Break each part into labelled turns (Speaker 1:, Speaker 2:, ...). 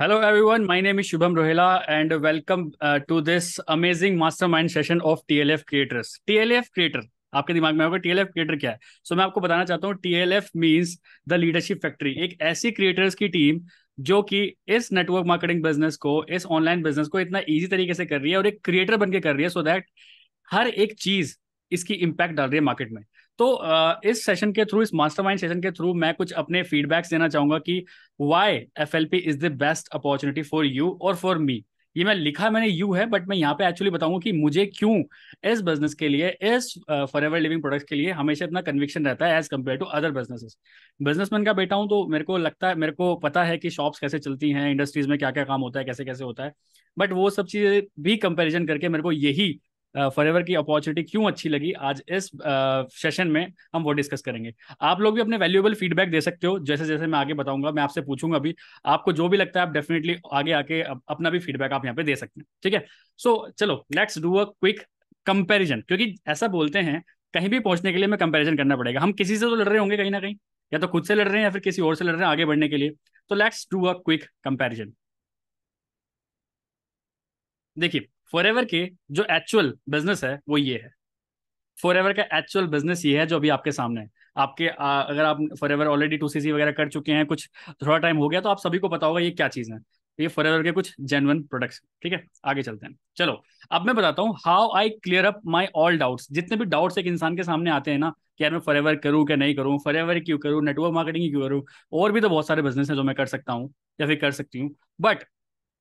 Speaker 1: Hello everyone My name is Shubham Rohila, and welcome uh, to this amazing mastermind session of TLF creators. TLF आपके दिमाग में होगा TLF creator क्या है सो so, मैं आपको बताना चाहता हूँ TLF means the leadership factory एक ऐसी क्रिएटर्स की टीम जो कि इस नेटवर्क मार्केटिंग बिजनेस को इस ऑनलाइन बिजनेस को इतना ईजी तरीके से कर रही है और एक क्रिएटर बनकर कर रही है सो so दैट हर एक चीज इसकी इम्पैक्ट डाल रही है मार्केट में तो इस सेशन के थ्रू इस मास्टरमाइंड सेशन के थ्रू मैं कुछ अपने फीडबैक्स देना चाहूंगा कि Y F L P is the best opportunity for you और फॉर मी ये मैं लिखा मैंने यू है बट मैं यहाँ पे एक्चुअली बताऊंगा कि मुझे क्यों इस बिजनेस के लिए इस फॉर एवर लिविंग प्रोडक्ट के लिए हमेशा इतना कन्विक्शन रहता है as compare to other businesses businessman का बेटा हूँ तो मेरे को लगता है मेरे को पता है कि शॉप्स कैसे चलती हैं इंडस्ट्रीज में क्या क्या काम होता है कैसे कैसे होता है बट वो सब चीज़ें भी कंपेरिजन करके मेरे को यही एवर की अपॉर्चुनिटी क्यों अच्छी लगी आज इस सेशन में हम वो डिस्कस करेंगे आप लोग भी अपने वैल्यूएबल फीडबैक दे सकते हो जैसे जैसे मैं आगे बताऊंगा मैं आपसे पूछूंगा अभी आपको जो भी लगता है आप डेफिनेटली आगे आके अपना भी फीडबैक आप यहाँ पे दे सकते हैं ठीक है सो चलो let's do a quick comparison क्योंकि ऐसा बोलते हैं कहीं भी पहुंचने के लिए हमें कंपेरिजन करना पड़ेगा हम किसी से तो लड़ रहे होंगे कहीं ना कहीं या तो खुद से लड़ रहे हैं या फिर किसी और से लड़ रहे हैं आगे बढ़ने के लिए तो let's do a quick comparison देखिए फॉर के जो एक्चुअल बिजनेस है वो ये है फॉर का एक्चुअल बिजनेस ये है जो अभी आपके सामने है आपके आ, अगर आप Forever already to see वगैरह कर चुके हैं कुछ थोड़ा टाइम हो गया तो आप सभी को पता होगा ये क्या चीज़ है ये एवर के कुछ जेनुअन प्रोडक्ट्स ठीक है आगे चलते हैं चलो अब मैं बताता हूँ how I clear up my all doubts जितने भी डाउट्स एक इंसान के सामने आते हैं ना कि यार मैं फॉर एवर करूँ क्या नहीं करूँ फॉर एवर क्यों करूँ नेटवर्क मार्केटिंग क्यों करूँ और भी तो बहुत सारे बिजनेस हैं जो मैं कर सकता हूँ या फिर कर सकती हूँ बट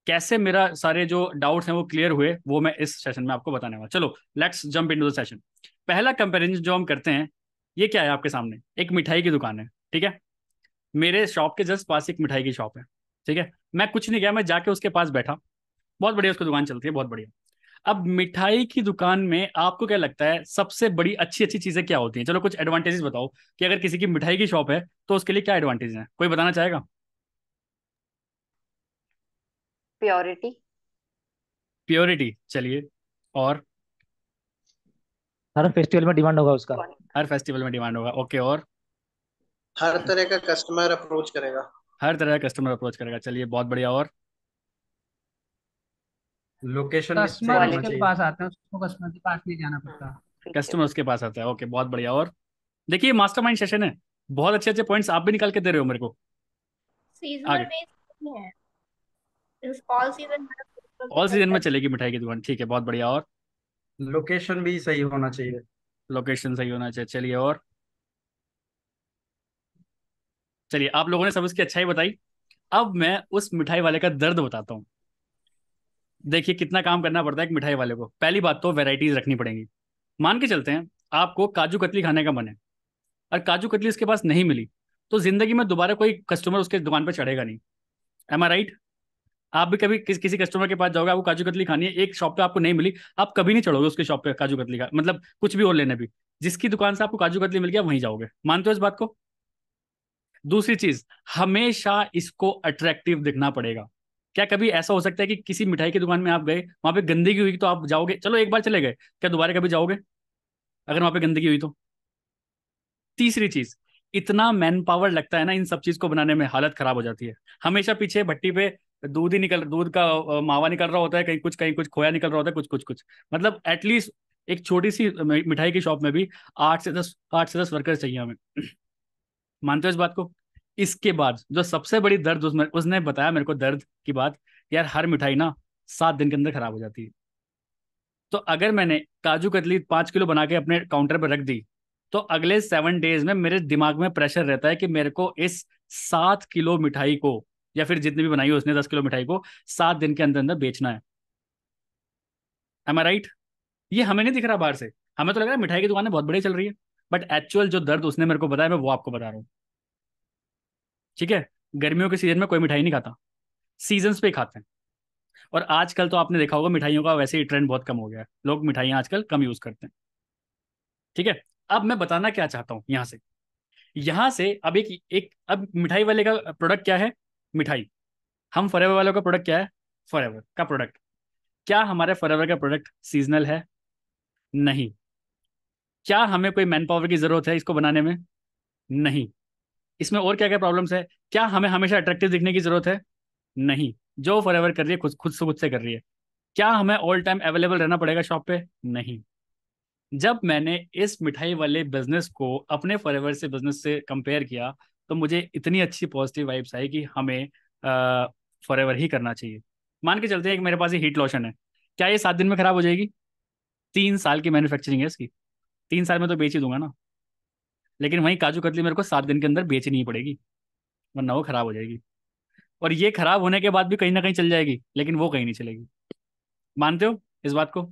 Speaker 1: कैसे मेरा सारे जो डाउट्स हैं वो क्लियर हुए वो मैं इस सेशन में आपको बताने वाला चलो let's jump into the session पहला कंपेरिजन जो हम करते हैं ये क्या है आपके सामने एक मिठाई की दुकान है ठीक है मेरे शॉप के जस्ट पास एक मिठाई की शॉप है ठीक है मैं कुछ नहीं गया मैं जाके उसके पास बैठा बहुत बढ़िया उसकी दुकान चलती है बहुत बढ़िया अब मिठाई की दुकान में आपको क्या लगता है सबसे बड़ी अच्छी अच्छी चीजें क्या होती हैं चलो कुछ एडवांटेजेस बताओ कि अगर किसी की मिठाई की शॉप है तो उसके लिए क्या एडवांटेज है कोई बताना चाहेगा प्योरिटी प्योरिटी चलिए और हर फेस्टिवल में डिमांड होगा उसका हर फेस्टिवल में डिमांड होगा ओके और
Speaker 2: हर तरह का कस्टमर अप्रोच करेगा
Speaker 1: हर तरह का कस्टमर अप्रोच करेगा चलिए बहुत बढ़िया और लोकेशन कस्टमर के पास
Speaker 2: आते हैं उसको कस्टमर के पास नहीं जाना पड़ता
Speaker 1: कस्टमर उसके पास आता है ओके बहुत बढ़िया और देखिए मास्टरमाइंड सेशन है बहुत अच्छे अच्छे पॉइंट्स आप भी निकाल के दे रहे हो मेरे को
Speaker 2: सीजनल बेस्ड है ऑल सीजन में तो अच्छा
Speaker 1: चलेगी मिठाई की दुकान ठीक है बहुत बढ़िया और लोकेशन भी सही होना चाहिए लोकेशन सही होना चाहिए चलिए और चलिए आप लोगों ने सब उसकी अच्छाई बताई अब मैं उस मिठाई वाले का दर्द बताता हूँ देखिए कितना काम करना पड़ता है एक मिठाई वाले को पहली बात तो वेराइटीज रखनी पड़ेंगी मान के चलते हैं आपको काजू कतली खाने का मन है और काजू कतली उसके पास नहीं मिली तो जिंदगी में दोबारा कोई कस्टमर उसके दुकान पर चढ़ेगा नहीं एम आई राइट आप भी कभी किस किसी कस्टमर के पास जाओगे आपको काजू कतली खानी है एक शॉप पे आपको नहीं मिली आप कभी नहीं चढ़ोगे उसके शॉप पे काजू कतली का मतलब कुछ भी और लेने भी जिसकी दुकान से आपको काजू कतली मिल गया वहीं जाओगे मानते हो इस बात को दूसरी चीज हमेशा इसको अट्रैक्टिव दिखना पड़ेगा क्या कभी ऐसा हो सकता है कि किसी मिठाई की दुकान में आप गए वहां पे गंदगी हुई तो आप जाओगे चलो एक बार चले गए क्या दोबारा कभी जाओगे अगर वहां पे गंदगी हुई तो तीसरी चीज इतना मैन पावर लगता है ना इन सब चीज को बनाने में हालत खराब हो जाती है हमेशा पीछे भट्टी पे दूध ही निकल दूध का मावा निकल रहा होता है कहीं कुछ कहीं कुछ खोया निकल रहा होता है कुछ कुछ कुछ मतलब एटलीस्ट एक छोटी सी मिठाई की शॉप में भी आठ से दस आठ से दस वर्कर चाहिए हमें मानते हो इस बात को इसके बाद जो सबसे बड़ी दर्द उसमें उसने बताया मेरे को दर्द की बात यार हर मिठाई ना सात दिन के अंदर खराब हो जाती है तो अगर मैंने काजू कतली पाँच किलो बना के अपने काउंटर पर रख दी तो अगले सेवन डेज में मेरे दिमाग में प्रेशर रहता है कि मेरे को इस सात किलो मिठाई को या फिर जितने भी बनाई हो उसने दस किलो मिठाई को सात दिन के अंदर अंदर बेचना है एम आई राइट ये हमें नहीं दिख रहा बाहर से हमें तो लग रहा है मिठाई की दुकानें बहुत बड़ी चल रही है बट एक्चुअल जो दर्द उसने मेरे को बताया मैं वो आपको बता रहा हूँ ठीक है गर्मियों के सीजन में कोई मिठाई नहीं खाता सीजन्स पे खाते हैं और आजकल तो आपने देखा होगा मिठाइयों का वैसे ही ट्रेंड बहुत कम हो गया है लोग मिठाइयाँ आजकल कम यूज़ करते हैं ठीक है अब मैं बताना क्या चाहता हूँ यहाँ से यहाँ से अब एक एक अब मिठाई वाले का प्रोडक्ट क्या है मिठाई हम फॉरेवर वालों का प्रोडक्ट क्या है फॉरेवर का प्रोडक्ट क्या हमारे फॉरेवर का प्रोडक्ट सीजनल है नहीं क्या हमें कोई मैन पावर की जरूरत है इसको बनाने में नहीं इसमें और क्या क्या प्रॉब्लम्स है क्या हमें हमेशा अट्रैक्टिव दिखने की जरूरत है नहीं जो फॉरेवर कर रही है खुद खुद से खुद से कर रही है क्या हमें ऑल टाइम अवेलेबल रहना पड़ेगा शॉप पे नहीं जब मैंने इस मिठाई वाले बिजनेस को अपने फॉरेवर से बिजनेस से कंपेयर किया तो मुझे इतनी अच्छी पॉजिटिव वाइब्स आई कि हमें फॉरेवर ही करना चाहिए मान के चलते हैं कि मेरे पास ये हीट लोशन है क्या ये सात दिन में खराब हो जाएगी तीन साल की मैन्युफैक्चरिंग है इसकी तीन साल में तो बेच ही दूंगा ना लेकिन वहीं काजू कतली मेरे को सात दिन के अंदर बेचनी ही पड़ेगी वरना वो खराब हो जाएगी और ये खराब होने के बाद भी कहीं ना कहीं चल जाएगी लेकिन वो कहीं नहीं चलेगी मानते हो इस बात को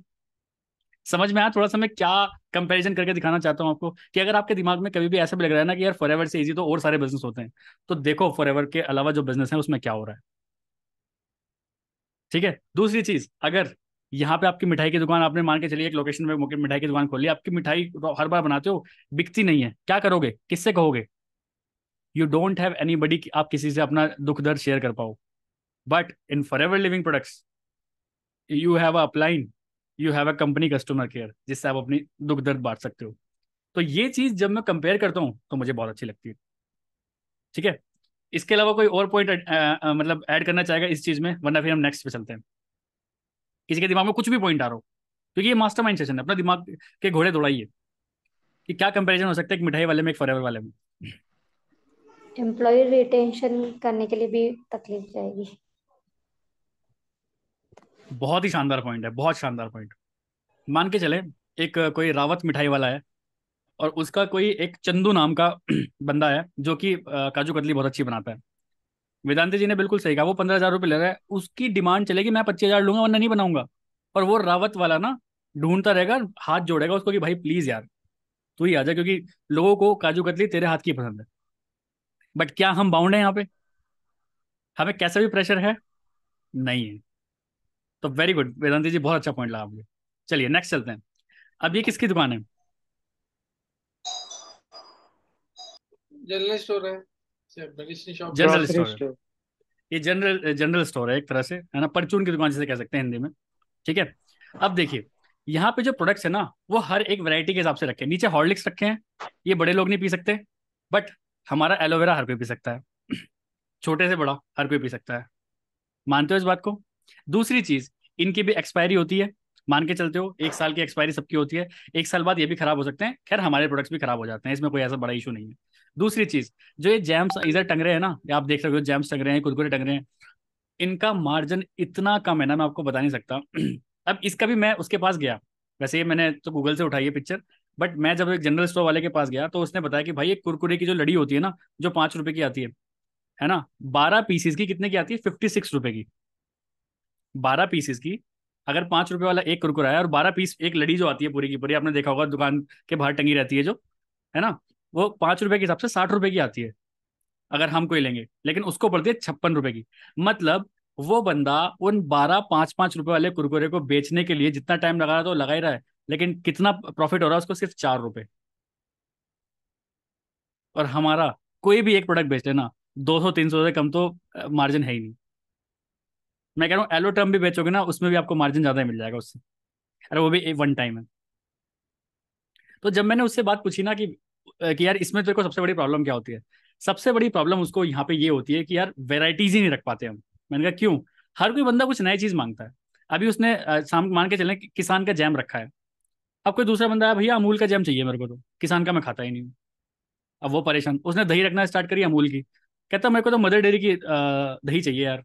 Speaker 1: समझ में आया थोड़ा सा मैं क्या कंपैरिजन करके दिखाना चाहता हूँ आपको कि अगर आपके दिमाग में कभी भी ऐसा भी लग रहा है ना कि यार फॉर से इजी तो और सारे बिजनेस होते हैं तो देखो फॉर के अलावा जो बिजनेस है उसमें क्या हो रहा है ठीक है दूसरी चीज अगर यहाँ पे आपकी मिठाई की दुकान आपने मान के चलिए एक लोकेशन में मिठाई की दुकान खोली आपकी मिठाई तो हर बार बनाते हो बिकती नहीं है क्या करोगे किससे कहोगे you don't have anybody आप किसी से अपना दुख दर्द शेयर कर पाओ but in Forever living products you have upline you have a company customer care जिससे आप अपनी दुख दर्द बांट सकते हो तो ये चीज़ जब मैं कंपेयर करता हूँ तो मुझे बहुत अच्छी लगती है ठीक है इसके अलावा कोई और पॉइंट मतलब ऐड करना चाहेगा इस चीज़ में वरना फिर हम नेक्स्ट पे चलते हैं किसी के दिमाग में कुछ भी पॉइंट आ रहा हो क्योंकि ये मास्टर माइंड सेशन है अपना दिमाग के घोड़े दौड़ाइए कि क्या कंपेरिजन हो सकता है एक मिठाई वाले में एक फॉरेवर वाले में
Speaker 2: एम्प्लॉय रिटेंशन करने के लिए भी तकलीफ जाएगी
Speaker 1: बहुत ही शानदार पॉइंट है बहुत शानदार पॉइंट मान के चले एक कोई रावत मिठाई वाला है और उसका कोई एक चंदू नाम का बंदा है जो कि काजू कतली बहुत अच्छी बनाता है वेदांति जी ने बिल्कुल सही कहा वो पंद्रह हजार रुपये ले रहा है उसकी डिमांड चलेगी मैं पच्चीस हजार लूंगा वरना नहीं बनाऊंगा और वो रावत वाला ना ढूंढता रहेगा हाथ जोड़ेगा उसको कि भाई प्लीज यार तू ही आ जा क्योंकि लोगों को काजू कतली तेरे हाथ की पसंद है बट क्या हम बाउंड है यहाँ पे हमें कैसा भी प्रेशर है नहीं है तो वेरी गुड वेदांति जी बहुत अच्छा पॉइंट लगा आपने चलिए नेक्स्ट चलते हैं अब ये किसकी दुकान है
Speaker 2: जनरल स्टोर है जनरल अच्छा, स्टोर
Speaker 1: ये जनरल जनरल स्टोर है एक तरह से है ना परचून की दुकान जिसे कह सकते हैं हिंदी में ठीक है अब देखिए यहाँ पे जो प्रोडक्ट्स है ना वो हर एक वैरायटी के हिसाब से रखे नीचे हॉर्लिक्स रखे हैं ये बड़े लोग नहीं पी सकते बट हमारा एलोवेरा हर कोई पी सकता है छोटे से बड़ा हर कोई पी सकता है मानते हो इस बात को दूसरी चीज इनकी भी एक्सपायरी होती है मान के चलते हो एक साल की एक्सपायरी सबकी होती है एक साल बाद ये भी खराब हो सकते हैं खैर हमारे प्रोडक्ट्स भी खराब हो जाते हैं इसमें कोई ऐसा बड़ा इशू नहीं है दूसरी चीज जो ये जैम्स इधर टंग रहे हैं ना आप देख रहे हो जैम्स टंग रहे हैं कुरकुरे टंग रहे हैं इनका मार्जिन इतना कम है ना मैं आपको बता नहीं सकता अब इसका भी मैं उसके पास गया वैसे ये मैंने तो गूगल से उठाई है पिक्चर बट मैं जब एक जनरल स्टोर वाले के पास गया तो उसने बताया कि भाई एक कुरकुरे की जो लड़ी होती है ना जो पांच रुपए की आती है है ना बारह पीसीस की कितने की आती है फिफ्टी सिक्स रुपए की बारह पीसेस की अगर पाँच रुपये वाला एक कुरकुरा है और बारह पीस एक लड़ी जो आती है पूरी की पूरी आपने देखा होगा दुकान के बाहर टंगी रहती है जो है ना वो पांच रुपए के हिसाब से साठ रुपए की आती है अगर हम कोई लेंगे लेकिन उसको पड़ती है छप्पन रुपए की मतलब वो बंदा उन बारह पाँच पाँच रुपए वाले कुरकुरे को बेचने के लिए जितना टाइम लगा रहा था वो तो लगा ही रहा है लेकिन कितना प्रॉफिट हो रहा है उसको सिर्फ चार रुपये और हमारा कोई भी एक प्रोडक्ट बेच लेना दो सौ तीन सौ से कम तो मार्जिन है ही नहीं मैं कह रहा हूँ एलो टर्म भी बेचोगे ना उसमें भी आपको मार्जिन ज़्यादा मिल जाएगा उससे अरे वो भी वन टाइम है तो जब मैंने उससे बात पूछी ना कि कि यार इसमें तेरे को सबसे बड़ी प्रॉब्लम क्या होती है सबसे बड़ी प्रॉब्लम उसको यहाँ पे ये होती है कि यार वेराइटीज ही नहीं रख पाते हम मैंने कहा क्यों हर कोई बंदा कुछ नई चीज़ मांगता है अभी उसने शाम मान के चले कि किसान का जैम रखा है अब कोई दूसरा बंदा है भैया अमूल का जैम चाहिए मेरे को तो किसान का मैं खाता ही नहीं हूँ अब वो परेशान उसने दही रखना स्टार्ट करी अमूल की कहता मेरे को तो मदर डेयरी की दही चाहिए यार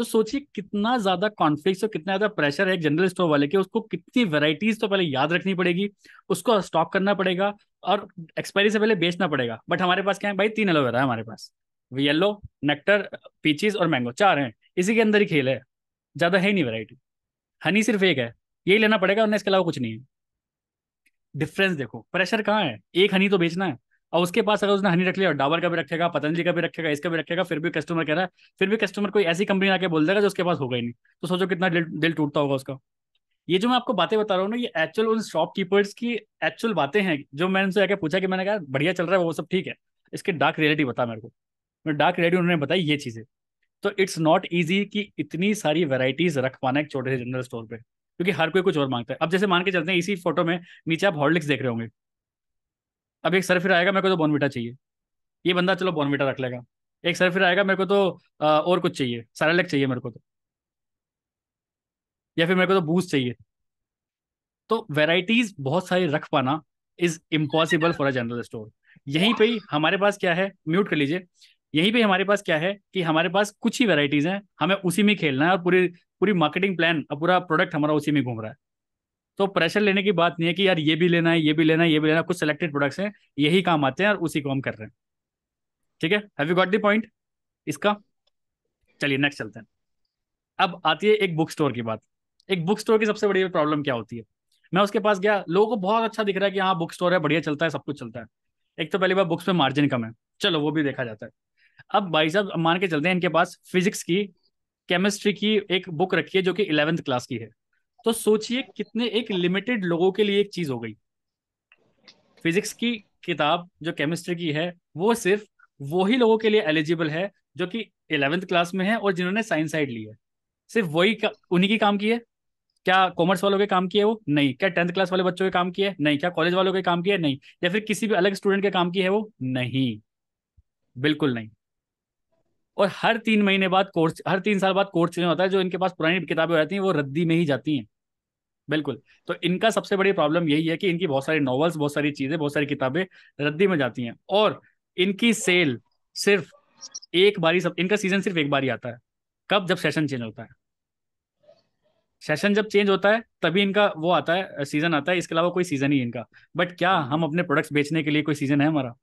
Speaker 1: तो सोचिए कितना ज्यादा कॉन्फ्लिक्स और कितना ज्यादा प्रेशर है एक जनरल स्टोर वाले के उसको कितनी वेराइटीज तो पहले याद रखनी पड़ेगी उसको स्टॉक करना पड़ेगा और एक्सपायरी से पहले बेचना पड़ेगा बट हमारे पास क्या है भाई तीन एलोवेरा है हमारे पास येलो नेक्टर पीचीज और मैंगो चार हैं इसी के अंदर ही खेल है ज्यादा है ही नहीं वेराइटी हनी सिर्फ एक है यही लेना पड़ेगा और इसके अलावा कुछ नहीं है डिफरेंस देखो प्रेशर कहाँ है एक हनी तो बेचना है और उसके पास अगर उसने हनी रख लिया और डाबर का भी रखेगा पतंजलि का भी रखेगा इसका भी रखेगा फिर भी कस्टमर कह रहा है फिर भी कस्टमर कोई ऐसी कंपनी आके बोल देगा जो उसके पास होगा ही नहीं तो सोचो कितना दिल, दिल टूटता होगा उसका ये जो मैं आपको बातें बता रहा हूँ ना ये एक्चुअल उन शॉपकीपर्स की एक्चुअल बातें हैं जो मैंने उनसे आके पूछा कि मैंने कहा बढ़िया चल रहा है वो सब ठीक है इसकी डार्क रियलिटी बता मेरे को मैं डार्क रियलिटी उन्होंने बताई ये चीज़ें तो इट्स नॉट ईजी कि इतनी सारी वेराइटीज रख पाना एक छोटे से जनरल स्टोर पर क्योंकि हर कोई कुछ और मांगता है अब जैसे मान के चलते हैं इसी फोटो में नीचे आप हॉर्लिक्स देख रहे होंगे अब एक सर फिर आएगा मेरे को तो बॉनविटा चाहिए ये बंदा चलो बॉनविटा रख लेगा एक सर फिर आएगा मेरे को तो आ, और कुछ चाहिए सरालेक चाहिए मेरे को तो या फिर मेरे को तो बूस्ट चाहिए तो वेराइटीज बहुत सारी रख पाना is impossible for a general store यहीं पे हमारे पास क्या है म्यूट कर लीजिए यहीं पे हमारे पास क्या है कि हमारे पास कुछ ही वेराइटीज हैं हमें उसी में खेलना है और पूरी पूरी मार्केटिंग प्लान और पूरा प्रोडक्ट हमारा उसी में घूम रहा है तो प्रेशर लेने की बात नहीं है कि यार ये भी लेना है ये भी लेना है ये भी लेना कुछ सिलेक्टेड प्रोडक्ट्स हैं यही काम आते हैं और उसी को हम कर रहे हैं ठीक है have you got the point इसका चलिए नेक्स्ट चलते हैं अब आती है एक बुक स्टोर की बात एक बुक स्टोर की सबसे बड़ी प्रॉब्लम क्या होती है मैं उसके पास गया लोगों को बहुत अच्छा दिख रहा है कि हाँ बुक स्टोर है बढ़िया चलता है सब कुछ चलता है एक तो पहली बार बुक्स में मार्जिन कम है चलो वो भी देखा जाता है अब भाई साहब मान के चलते हैं इनके पास फिजिक्स की केमिस्ट्री की एक बुक रखी है जो कि इलेवेंथ क्लास की है तो सोचिए कितने एक लिमिटेड लोगों के लिए एक चीज हो गई फिजिक्स की किताब जो केमिस्ट्री की है वो सिर्फ वही लोगों के लिए एलिजिबल है जो कि इलेवेंथ क्लास में है और जिन्होंने साइंस साइड ली है सिर्फ वही उन्हीं की काम की है क्या कॉमर्स वालों के काम किए वो नहीं क्या टेंथ क्लास वाले बच्चों के काम किए नहीं क्या कॉलेज वालों के काम किए नहीं या फिर किसी भी अलग स्टूडेंट के काम की है वो नहीं बिल्कुल नहीं और हर तीन महीने बाद कोर्स हर तीन साल बाद कोर्स चेंज होता है जो इनके पास पुरानी किताबें हो जाती हैं वो रद्दी में ही जाती हैं बिल्कुल तो इनका सबसे बड़ी प्रॉब्लम यही है कि इनकी बहुत सारी नॉवल्स बहुत सारी चीजें बहुत सारी किताबें रद्दी में जाती हैं और इनकी सेल सिर्फ एक बारी सब इनका सीजन सिर्फ एक बार ही आता है कब जब सेशन चेंज होता है सेशन जब चेंज होता है तभी इनका वो आता है सीजन आता है इसके अलावा कोई सीजन ही इनका बट क्या हम अपने प्रोडक्ट्स बेचने के लिए कोई सीजन है हमारा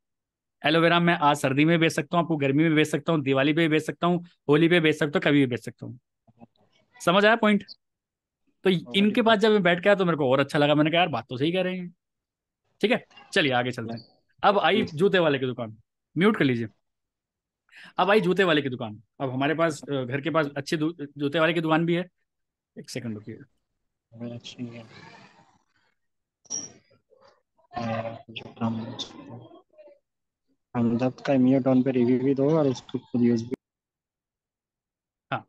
Speaker 1: एलोवेरा मैं आज सर्दी में बेच सकता हूँ आपको गर्मी में बेच सकता हूँ दिवाली पे बेच सकता हूँ होली पे बेच सकता हूँ कभी भी बेच सकता हूँ समझ आया पॉइंट तो इनके पास जब मैं बैठ गया तो मेरे को और अच्छा लगा मैंने कहा यार बात तो सही कह रहे हैं ठीक है चलिए आगे चलते हैं अब आई जूते वाले की दुकान म्यूट कर लीजिए अब आई जूते वाले की दुकान अब हमारे पास घर के पास अच्छे जूते वाले की दुकान भी है एक सेकंड रुकिए अच्छी
Speaker 2: है हमदर्द का इम्यूटोन पे रिव्यू भी दो और उसको खुद यूज भी
Speaker 1: हाँ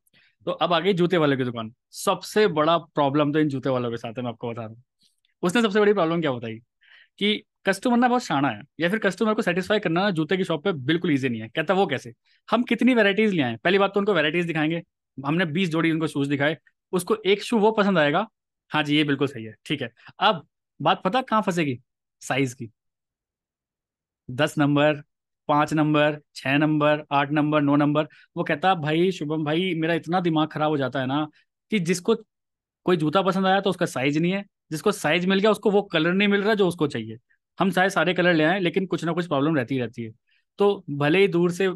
Speaker 1: तो अब आगे जूते वाले की दुकान सबसे बड़ा प्रॉब्लम तो इन जूते वालों के साथ है मैं आपको बता रहा हूँ उसने सबसे बड़ी प्रॉब्लम क्या बताई कि कस्टमर ना बहुत शाना है या फिर कस्टमर को सेटिस्फाई करना ना जूते की शॉप पे बिल्कुल ईजी नहीं है कहता वो कैसे हम कितनी वेराइटीज ले आए पहली बात तो उनको वेराइटीज दिखाएंगे हमने बीस जोड़ी उनको शूज दिखाए उसको एक शू वो पसंद आएगा हाँ जी ये बिल्कुल सही है ठीक है अब बात पता कहाँ फंसेगी साइज की दस नंबर पाँच नंबर छह नंबर आठ नंबर नौ नंबर वो कहता भाई शुभम भाई मेरा इतना दिमाग खराब हो जाता है ना कि जिसको कोई जूता पसंद आया तो उसका साइज नहीं है जिसको साइज मिल गया उसको वो कलर नहीं मिल रहा जो उसको चाहिए हम चाहे सारे कलर ले आए लेकिन कुछ ना कुछ प्रॉब्लम रहती रहती है तो भले ही दूर से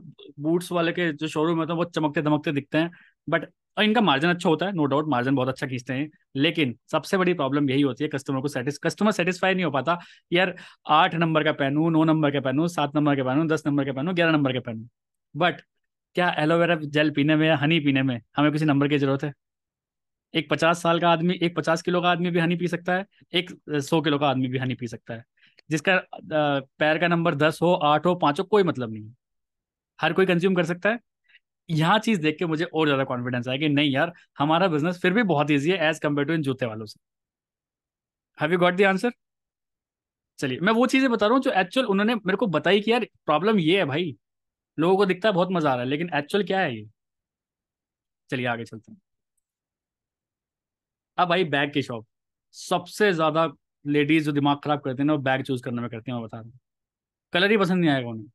Speaker 1: बूट्स वाले के जो शोरूम होते हैं वो चमकते धमकते दिखते हैं बट और इनका मार्जिन अच्छा होता है नो डाउट मार्जिन बहुत अच्छा खींचते हैं लेकिन सबसे बड़ी प्रॉब्लम यही होती है कस्टमर को सेटिस कस्टमर सेटिस्फाई नहीं हो पाता यार आठ नंबर का पहनू नौ नंबर का पहनू सात नंबर का पहनू दस नंबर का पहनू ग्यारह नंबर का पहनू बट क्या एलोवेरा जेल पीने में या हनी पीने में हमें किसी नंबर की जरूरत है एक पचास साल का आदमी एक पचास किलो का आदमी भी हनी पी सकता है एक सौ किलो का आदमी भी हनी पी सकता है जिसका पैर का नंबर दस हो आठ हो पाँच हो कोई मतलब नहीं हर कोई कंज्यूम कर सकता है यहाँ चीज देख के मुझे और ज्यादा कॉन्फिडेंस आया कि नहीं यार हमारा बिजनेस फिर भी बहुत ईजी है एज कम्पेयर टू इन जूते वालों से have you got the answer चलिए मैं वो चीजें बता रहा हूँ जो एक्चुअल उन्होंने मेरे को बताई कि यार प्रॉब्लम ये है भाई लोगों को दिखता है बहुत मजा आ रहा है लेकिन एक्चुअल क्या है ये चलिए आगे चलते हैं अब भाई बैग की शॉप सबसे ज्यादा लेडीज जो दिमाग खराब करते हैं ना वो बैग चूज करने में करते हैं मैं बता रहा हूँ कलर ही पसंद नहीं आएगा उन्हें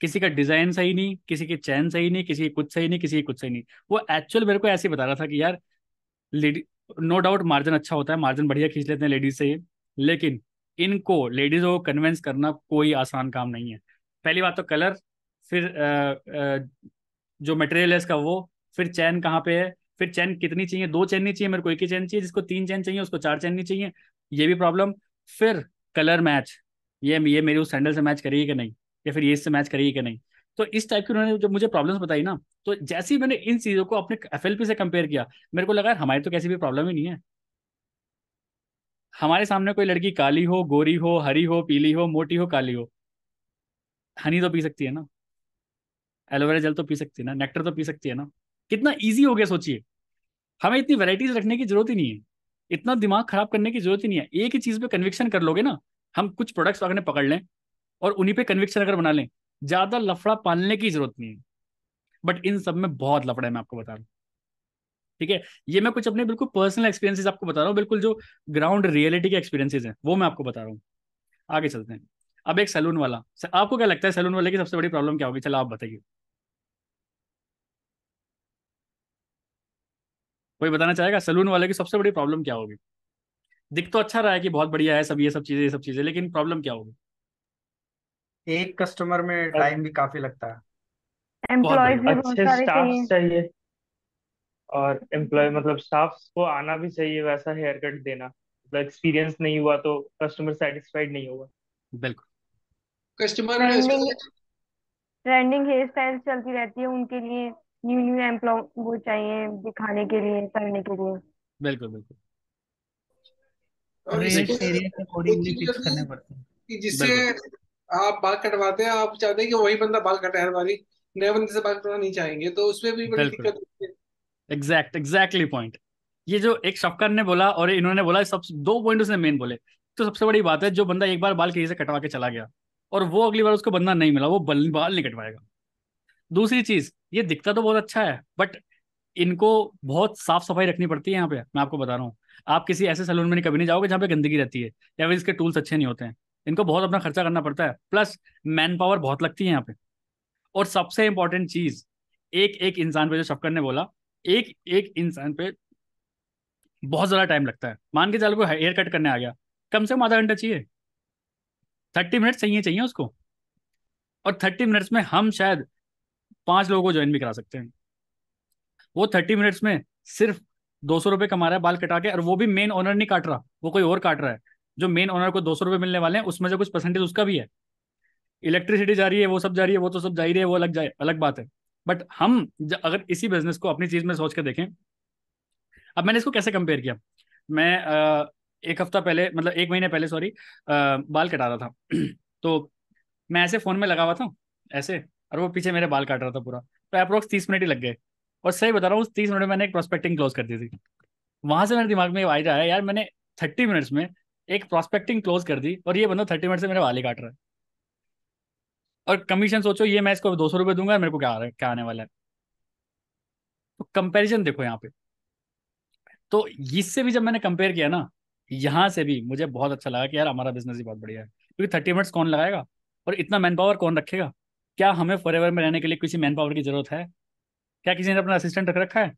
Speaker 1: किसी का डिजाइन सही नहीं किसी की चैन सही नहीं किसी की कुछ सही नहीं किसी की कुछ सही नहीं वो एक्चुअल मेरे को ऐसे बता रहा था कि यार लेडी नो डाउट मार्जिन अच्छा होता है मार्जिन बढ़िया खींच लेते हैं लेडीज से लेकिन इनको लेडीज को कन्वेंस करना कोई आसान काम नहीं है पहली बात तो कलर फिर आ, आ, जो मटेरियल है इसका वो फिर चैन कहाँ पे है फिर चैन कितनी चाहिए दो चैन नहीं चाहिए मेरे को एक ही चैन चाहिए जिसको तीन चैन चाहिए उसको चार चैन नहीं चाहिए ये भी प्रॉब्लम फिर कलर मैच ये ये मेरी उस सैंडल से मैच करेगी कि नहीं या फिर ये इससे मैच करेगी कि नहीं तो इस टाइप की उन्होंने जब मुझे प्रॉब्लम्स बताई ना तो जैसे ही मैंने इन चीज़ों को अपने एफ से कंपेयर किया मेरे को लगा हमारी तो कैसी भी प्रॉब्लम ही नहीं है हमारे सामने कोई लड़की काली हो गोरी हो हरी हो पीली हो मोटी हो काली हो हनी तो पी सकती है ना एलोवेरा जेल तो पी सकती है ना नेक्टर तो पी सकती है ना कितना ईजी हो गया सोचिए हमें इतनी वेराइटीज रखने की जरूरत ही नहीं है इतना दिमाग खराब करने की जरूरत ही नहीं है एक ही चीज पे कन्विक्शन कर लोगे ना हम कुछ प्रोडक्ट्स तो अगर पकड़ लें और उन्हीं पे कन्विक्शन अगर बना लें ज्यादा लफड़ा पालने की जरूरत नहीं है बट इन सब में बहुत लफड़ा है मैं आपको बता रहा हूँ ठीक है ये मैं कुछ अपने बिल्कुल पर्सनल एक्सपीरियंसेस आपको बता रहा हूँ बिल्कुल जो ग्राउंड रियलिटी के एक्सपीरियंसेस हैं वो मैं आपको बता रहा हूँ आगे चलते हैं अब एक सैलून वाला आपको क्या लगता है सैलून वाले की सबसे बड़ी प्रॉब्लम क्या होगी चलो आप बताइए कोई बताना चाहेगा सैलून वाले की सबसे बड़ी प्रॉब्लम क्या होगी दिख तो अच्छा रहा है कि बहुत बढ़िया है सब ये सब चीज़ें ये सब चीज़ें लेकिन प्रॉब्लम क्या होगी एक कस्टमर में टाइम भी काफी लगता है एम्प्लॉयज भी बहुत अच्छे सारे स्टाफ चाहिए चाहिए और एम्प्लॉय मतलब स्टाफ को आना भी चाहिए वैसा हेयर कट देना मतलब एक्सपीरियंस नहीं हुआ तो कस्टमर सेटिस्फाइड नहीं होगा बिल्कुल customer trending
Speaker 2: trending hairstyle चलती रहती है उनके लिए न्यू न्यू एम्प्लॉय वो चाहिए दिखाने के लिए करने के लिए
Speaker 1: बिल्कुल बिल्कुल और इसको एक्सपीरियंस
Speaker 2: अकॉर्डिंगली फिक्स करने पड़ते हैं कि जिससे आप बाल कटवाते हैं आप चाहते हैं कि वही बंदा बाल कटाए हर बारी नए बंदे से बाल कटवाना नहीं चाहेंगे तो उसमें
Speaker 1: भी बड़ी दिक्कत होती है एग्जैक्ट एग्जैक्टली पॉइंट ये जो एक शफकर ने बोला और इन्होंने बोला सब दो पॉइंट उसने मेन बोले तो सबसे बड़ी बात है जो बंदा एक बार बाल किसी से कटवा के चला गया और वो अगली बार उसको बंदा नहीं मिला वो बल, बाल नहीं कटवाएगा दूसरी चीज ये दिखता तो बहुत अच्छा है बट इनको बहुत साफ सफाई रखनी पड़ती है यहाँ पे मैं आपको बता रहा हूँ आप किसी ऐसे सैलून में कभी नहीं जाओगे जहाँ पे गंदगी रहती है या फिर इसके टूल्स अच्छे नहीं होते हैं इनको बहुत अपना खर्चा करना पड़ता है प्लस मैन पावर बहुत लगती है यहाँ पे और सबसे इंपॉर्टेंट चीज एक एक इंसान पे जो शफकर ने बोला एक एक इंसान पे बहुत ज्यादा टाइम लगता है मान के चल को हेयर कट करने आ गया कम से कम आधा घंटा चाहिए थर्टी मिनट चाहिए चाहिए उसको और थर्टी मिनट्स में हम शायद पांच लोगों को ज्वाइन भी करा सकते हैं वो थर्टी मिनट्स में सिर्फ दो सौ रुपये कमा रहा है बाल कटा के और वो भी मेन ओनर नहीं काट रहा वो कोई और काट रहा है जो मेन ओनर को दो सौ रुपये मिलने वाले हैं उसमें से कुछ परसेंटेज उसका भी है इलेक्ट्रिसिटी जा रही है वो सब जा रही है वो तो सब जा ही रही है वो अलग जाए अलग बात है बट हम अगर इसी बिजनेस को अपनी चीज में सोच के देखें अब मैंने इसको कैसे कंपेयर किया मैं एक हफ्ता पहले मतलब एक महीने पहले सॉरी बाल कटा रहा था तो मैं ऐसे फोन में लगा हुआ था ऐसे और वो पीछे मेरे बाल काट रहा था पूरा तो अप्रोक्स तीस मिनट ही लग गए और सही बता रहा हूँ उस तीस मिनट में मैंने एक प्रोस्पेक्टिंग क्लोज कर दी थी वहां से मेरे दिमाग में रहा है यार मैंने थर्टी मिनट्स में एक प्रोस्पेक्टिंग क्लोज कर दी और ये बंदा थर्टी मिनट से मेरे वाले काट रहा है और कमीशन सोचो ये मैं इसको दो सौ रुपये दूंगा मेरे को क्या आ रहा है क्या आने वाला है तो कंपेरिजन देखो यहाँ पे तो इससे भी जब मैंने कंपेयर किया ना यहाँ से भी मुझे बहुत अच्छा लगा कि यार हमारा बिजनेस ही बहुत बढ़िया है क्योंकि थर्टी मिनट्स कौन लगाएगा और इतना मैन पावर कौन रखेगा क्या हमें फॉर में रहने के लिए किसी मैन पावर की जरूरत है क्या किसी ने अपना असिस्टेंट रख रखा है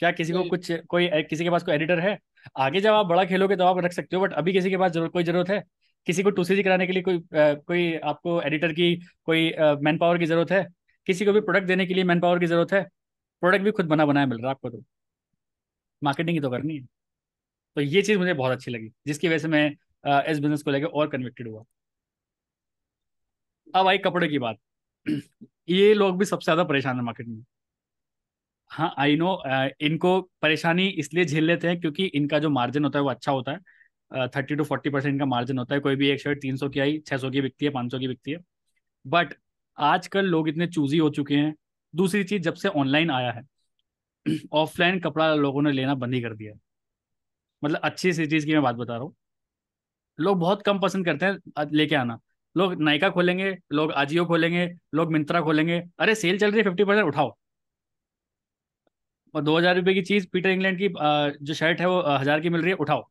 Speaker 1: क्या किसी को कुछ कोई किसी के पास कोई एडिटर है आगे जब आप बड़ा खेलोगे तो आप रख सकते हो बट अभी किसी के पास जरूर, कोई जरूरत है किसी को टूसी कराने के लिए कोई कोई आपको एडिटर की कोई मैन पावर की जरूरत है किसी को भी प्रोडक्ट देने के लिए मैन पावर की जरूरत है प्रोडक्ट भी खुद बना बनाया मिल रहा है आपको तो मार्केटिंग ही तो करनी है तो ये चीज़ मुझे बहुत अच्छी लगी जिसकी वजह से मैं इस बिजनेस को लेकर और कन्विक्टेड हुआ अब आई कपड़े की बात ये लोग भी सबसे ज़्यादा परेशान है मार्केट में हाँ आई नो इनको परेशानी इसलिए झेल लेते हैं क्योंकि इनका जो मार्जिन होता है वो अच्छा होता है थर्टी टू फोर्टी परसेंट का मार्जिन होता है कोई भी एक शर्ट तीन सौ की आई छः सौ की बिकती है पाँच सौ की बिकती है बट आजकल लोग इतने चूजी हो चुके हैं दूसरी चीज़ जब से ऑनलाइन आया है ऑफलाइन कपड़ा लोगों ने लेना बंद ही कर दिया मतलब अच्छी सी चीज़ की मैं बात बता रहा हूँ लोग बहुत कम पसंद करते हैं लेके आना लोग नायका खोलेंगे लोग आजियो खोलेंगे लोग मिंत्रा खोलेंगे अरे सेल चल रही है फिफ्टी परसेंट उठाओ और दो हजार रुपये की चीज पीटर इंग्लैंड की जो शर्ट है वो हजार की मिल रही है उठाओ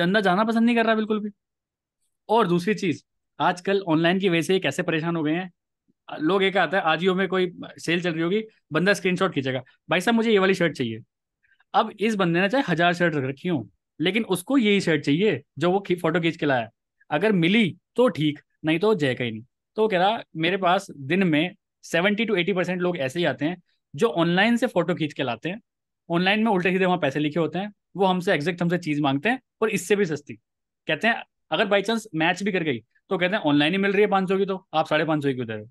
Speaker 1: जनता जाना पसंद नहीं कर रहा बिल्कुल भी और दूसरी चीज आजकल ऑनलाइन की वजह से कैसे परेशान हो गए हैं लोग एक आता है आजियो में कोई सेल चल रही होगी बंदा स्क्रीनशॉट खींचेगा भाई साहब मुझे ये वाली शर्ट चाहिए अब इस बंदे ने चाहे हजार शर्ट रखी हो लेकिन उसको यही शर्ट चाहिए जो वो फोटो खींच के लाया अगर मिली तो ठीक नहीं तो जय कहीं नहीं तो कह रहा मेरे पास दिन में सेवेंटी टू एटी परसेंट लोग ऐसे ही आते हैं जो ऑनलाइन से फोटो खींच के लाते हैं ऑनलाइन में उल्टे सीधे वहाँ पैसे लिखे होते हैं वो हमसे एग्जैक्ट हमसे चीज मांगते हैं और इससे भी सस्ती कहते हैं अगर बाई चांस मैच भी कर गई तो कहते हैं ऑनलाइन ही मिल रही है पाँच सौ की तो आप साढ़े पाँच सौ की उधर हो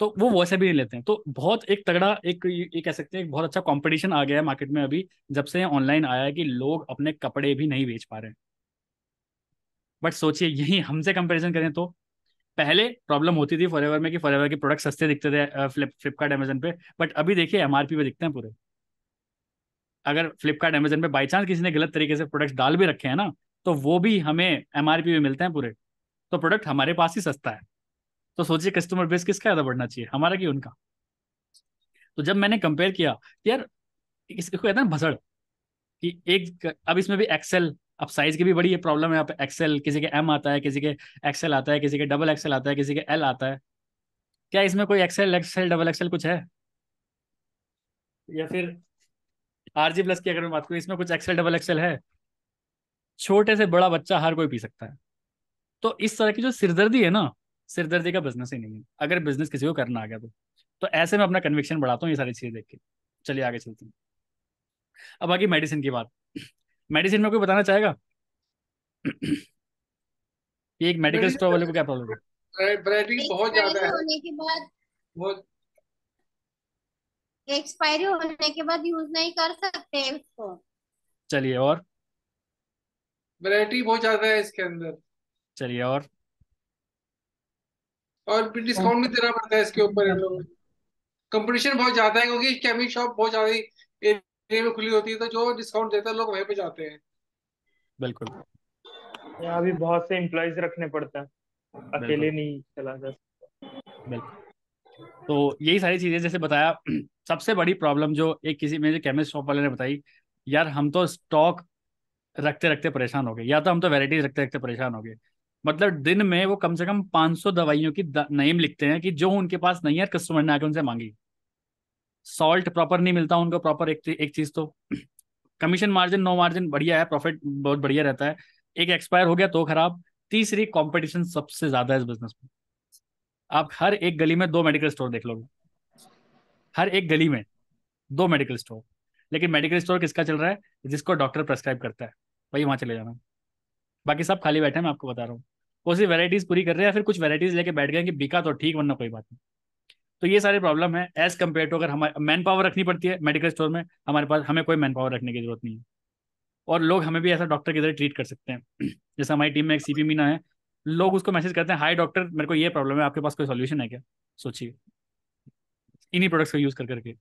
Speaker 1: तो वो वैसे भी नहीं लेते हैं तो बहुत एक तगड़ा एक ये कह सकते हैं एक बहुत अच्छा कंपटीशन आ गया है मार्केट में अभी जब से ऑनलाइन आया है कि लोग अपने कपड़े भी नहीं बेच पा रहे बट सोचिए यही हमसे कंपैरिजन करें तो पहले प्रॉब्लम होती थी फॉरएवर में कि फॉरएवर के प्रोडक्ट सस्ते दिखते थे फ्लिप फ्लिपकार्ट अमेजन पे बट अभी देखिए एमआरपी पे दिखते हैं पूरे अगर फ्लिपकार्ट अमेजन पे बाई चांस किसी ने गलत तरीके से प्रोडक्ट्स डाल भी रखे हैं ना तो वो भी हमें एमआरपी में मिलते हैं पूरे तो प्रोडक्ट हमारे पास ही सस्ता है तो सोचिए कस्टमर बेस किसका ज़्यादा बढ़ना चाहिए हमारा कि उनका तो जब मैंने कंपेयर किया यार इसको कहते हैं भसड़ कि एक अब इसमें भी एक्सेल अब साइज की भी बड़ी ये प्रॉब्लम है आप एक्सेल किसी के एम आता है किसी के एक्सेल आता है किसी के डबल एक्सेल आता है किसी के एल आता है क्या इसमें कोई एक्सेल एक्सेल डबल एक्सेल कुछ है या फिर आर जी प्लस की अगर मैं बात करूँ इसमें कुछ एक्सेल डबल एक्सेल है छोटे से बड़ा बच्चा हर कोई पी सकता है तो इस तरह की जो सिरदर्दी है ना सिरदर्दी का बिजनेस ही नहीं है अगर बिजनेस किसी को करना आ गया तो तो ऐसे में अपना कन्विक्शन बढ़ाता हूँ ये सारी चीज़ें देख के चलिए आगे चलते हैं अब आगे मेडिसिन की बात मेडिसिन में कोई बताना चाहेगा ये एक मेडिकल स्टोर वाले को क्या प्रॉब्लम
Speaker 2: है ब्राइटिंग बहुत ज्यादा है होने के बाद एक्सपायरी होने के बाद यूज नहीं कर सकते इसको चलिए और वैरायटी बहुत ज्यादा है इसके अंदर चलिए और और भी डिस्काउंट भी देना पड़ता है इसके ऊपर कंपटीशन बहुत ज्यादा है क्योंकि केमिक शॉप बहुत ज्यादा में खुली होती है तो जो डिस्काउंट देता है लोग
Speaker 1: वहीं पे जाते हैं बिल्कुल यहाँ भी बहुत से एम्प्लॉयज रखने पड़ते हैं अकेले नहीं चला जा सकता बिल्कुल तो यही सारी चीजें जैसे बताया सबसे बड़ी प्रॉब्लम जो एक किसी मेरे केमिस्ट शॉप वाले ने बताई यार हम तो स्टॉक रखते रखते परेशान हो गए या तो हम तो वेराइटीज रखते रखते परेशान हो गए मतलब दिन में वो कम से कम 500 दवाइयों की नेम लिखते हैं कि जो उनके पास नहीं है कस्टमर ने आके उनसे मांगी सॉल्ट प्रॉपर नहीं मिलता उनको प्रॉपर एक एक चीज तो कमीशन मार्जिन नो मार्जिन बढ़िया है प्रॉफिट बहुत बढ़िया रहता है एक एक्सपायर हो गया तो खराब तीसरी कॉम्पिटिशन सबसे ज्यादा है इस बिजनेस में आप हर एक गली में दो मेडिकल स्टोर देख लोगे हर एक गली में दो मेडिकल स्टोर लेकिन मेडिकल स्टोर किसका चल रहा है जिसको डॉक्टर प्रेस्क्राइब करता है वही वहां चले जाना बाकी सब खाली बैठे हैं मैं आपको बता रहा हूँ वो सी वेराइटीज पूरी कर रहे हैं या फिर कुछ वेराइटीज लेके बैठ गए कि बिका तो ठीक वरना कोई बात नहीं तो ये सारे प्रॉब्लम है एज कम्पेयर टू अगर हमारे मैन पावर रखनी पड़ती है मेडिकल स्टोर में हमारे पास हमें कोई मैन पावर रखने की जरूरत नहीं है और लोग हमें भी ऐसा डॉक्टर की तरह ट्रीट कर सकते हैं जैसे हमारी टीम में एक सीपी मीना है लोग उसको मैसेज करते हैं हाई डॉक्टर मेरे को ये प्रॉब्लम है आपके पास कोई सोल्यूशन है क्या सोचिए इन्हीं प्रोडक्ट्स का यूज कर करके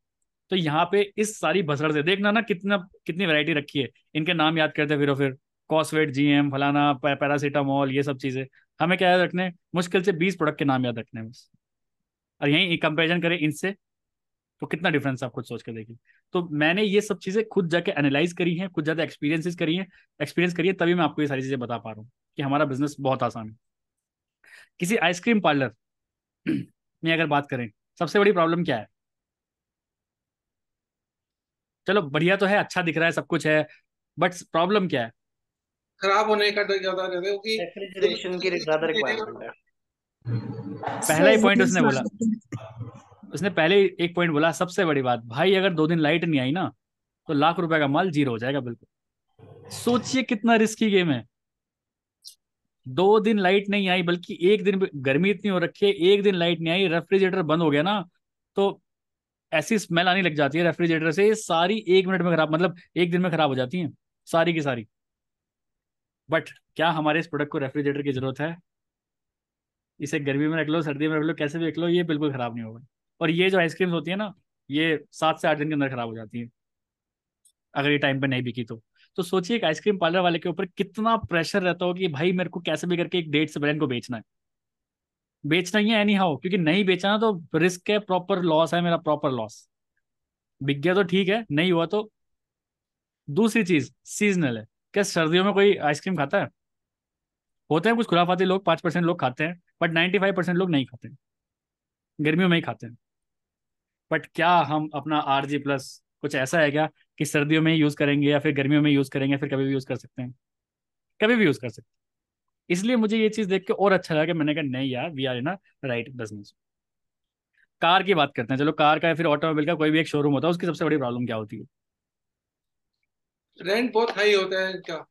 Speaker 1: तो यहाँ पे इस सारी भसड़ से देखना ना कितना कितनी वैरायटी रखी है इनके नाम याद करते फिर फिर कॉस्वेट जी एम फलाना पैरासीटामोल ये सब चीज़ें हमें क्या याद रखने मुश्किल से बीस प्रोडक्ट के नाम याद रखने हैं बस और यहीं कंपेरिजन करें इनसे तो कितना डिफरेंस आप खुद सोच के देखिए तो मैंने ये सब चीज़ें खुद जाके एनालाइज करी हैं खुद ज़्यादा एक्सपीरियंसेस करी हैं एक्सपीरियंस करिए तभी मैं आपको ये सारी चीज़ें बता पा रहा हूँ कि हमारा बिजनेस बहुत आसान है किसी आइसक्रीम पार्लर में अगर बात करें सबसे बड़ी प्रॉब्लम क्या है चलो बढ़िया तो है अच्छा दिख रहा है सब कुछ है बट प्रॉब्लम क्या है
Speaker 2: खराब होने का डर ज्यादा रहता है क्योंकि रिक्वायरमेंट है
Speaker 1: पहला ही पॉइंट तो उसने बोला उसने पहले एक पॉइंट बोला सबसे बड़ी बात भाई अगर दो दिन लाइट नहीं आई ना तो लाख रुपए का माल जीरो हो जाएगा बिल्कुल सोचिए कितना रिस्की गेम है दो दिन लाइट नहीं आई बल्कि एक दिन गर्मी इतनी हो रखी है एक दिन लाइट नहीं आई रेफ्रिजरेटर बंद हो गया ना तो ऐसी स्मेल आने लग जाती है रेफ्रिजरेटर से सारी एक मिनट में खराब मतलब एक दिन में खराब हो जाती है सारी की सारी बट क्या हमारे इस प्रोडक्ट को रेफ्रिजरेटर की जरूरत है इसे गर्मी में रख लो सर्दी में रख लो कैसे भी रख लो ये बिल्कुल खराब नहीं होगा और ये जो आइसक्रीम्स होती है ना ये सात से आठ दिन के अंदर खराब हो जाती है अगर ये टाइम पे नहीं बिकी तो तो सोचिए एक आइसक्रीम पार्लर वाले के ऊपर कितना प्रेशर रहता हो कि भाई मेरे को कैसे भी करके एक डेढ़ से ब्रांड को बेचना है बेचना ही है एनी हाउ क्योंकि नहीं बेचा ना तो रिस्क है प्रॉपर लॉस है मेरा प्रॉपर लॉस बिक गया तो ठीक है नहीं हुआ तो दूसरी चीज सीजनल है क्या सर्दियों में कोई आइसक्रीम खाता है होते हैं कुछ खुराफाती लोग पाँच परसेंट लोग खाते हैं बट नाइन्टी फाइव परसेंट लोग नहीं खाते हैं गर्मियों में ही खाते हैं बट क्या हम अपना आर जी प्लस कुछ ऐसा है क्या कि सर्दियों में यूज़ करेंगे या फिर गर्मियों में यूज़ करेंगे फिर कभी भी यूज़ कर सकते हैं कभी भी यूज़ कर सकते हैं इसलिए मुझे ये चीज़ देख के और अच्छा लगा कि मैंने कहा नहीं यार we are in a right business कार की बात करते हैं चलो कार का या फिर ऑटोमोबाइल का कोई भी एक शोरूम होता है उसकी सबसे बड़ी प्रॉब्लम क्या होती है
Speaker 2: रेंट बहुत हाई होता है क्या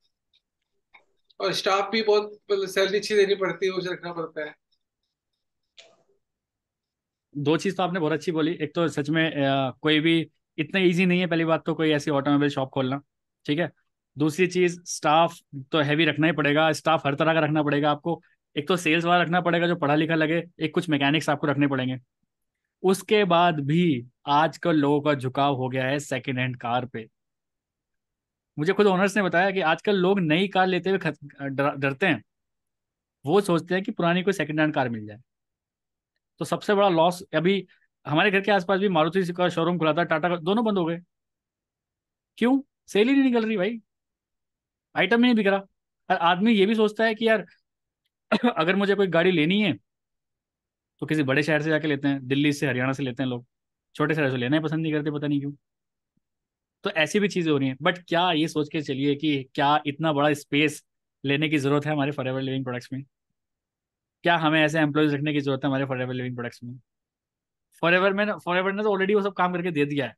Speaker 2: और स्टाफ भी बहुत सैलरी मतलब अच्छी देनी पड़ती है उसे रखना पड़ता है
Speaker 1: दो चीज़ तो आपने बहुत अच्छी बोली एक तो सच में आ, कोई भी इतना इजी नहीं है पहली बात तो कोई ऐसी ऑटोमोबाइल शॉप खोलना ठीक है दूसरी चीज़ स्टाफ तो हैवी रखना ही पड़ेगा स्टाफ हर तरह का रखना पड़ेगा आपको एक तो सेल्स वाला रखना पड़ेगा जो पढ़ा लिखा लगे एक कुछ मैकेनिक्स आपको रखने पड़ेंगे उसके बाद भी आजकल लोगों का झुकाव हो गया है सेकेंड हैंड कार पे मुझे खुद ओनर्स ने बताया कि आजकल लोग नई कार लेते हुए डरते हैं वो सोचते हैं कि पुरानी कोई सेकेंड हैंड कार मिल जाए तो सबसे बड़ा लॉस अभी हमारे घर के आसपास भी मारुति का शोरूम खुला था टाटा का दोनों बंद हो गए क्यों सेल ही नहीं निकल रही भाई आइटम ही नहीं बिक रहा और आदमी ये भी सोचता है कि यार अगर मुझे कोई गाड़ी लेनी है तो किसी बड़े शहर से जाके लेते हैं दिल्ली से हरियाणा से लेते हैं लोग छोटे शहर से लेना ही पसंद नहीं करते पता नहीं क्यों तो ऐसी भी चीज़ें हो रही हैं बट क्या ये सोच के चलिए कि क्या इतना बड़ा स्पेस लेने की ज़रूरत है हमारे फॉर लिविंग प्रोडक्ट्स में क्या हमें ऐसे एम्प्लॉयज रखने की ज़रूरत है हमारे फॉर लिविंग प्रोडक्ट्स में फॉर में फॉर ने तो ऑलरेडी वो सब काम करके दे दिया है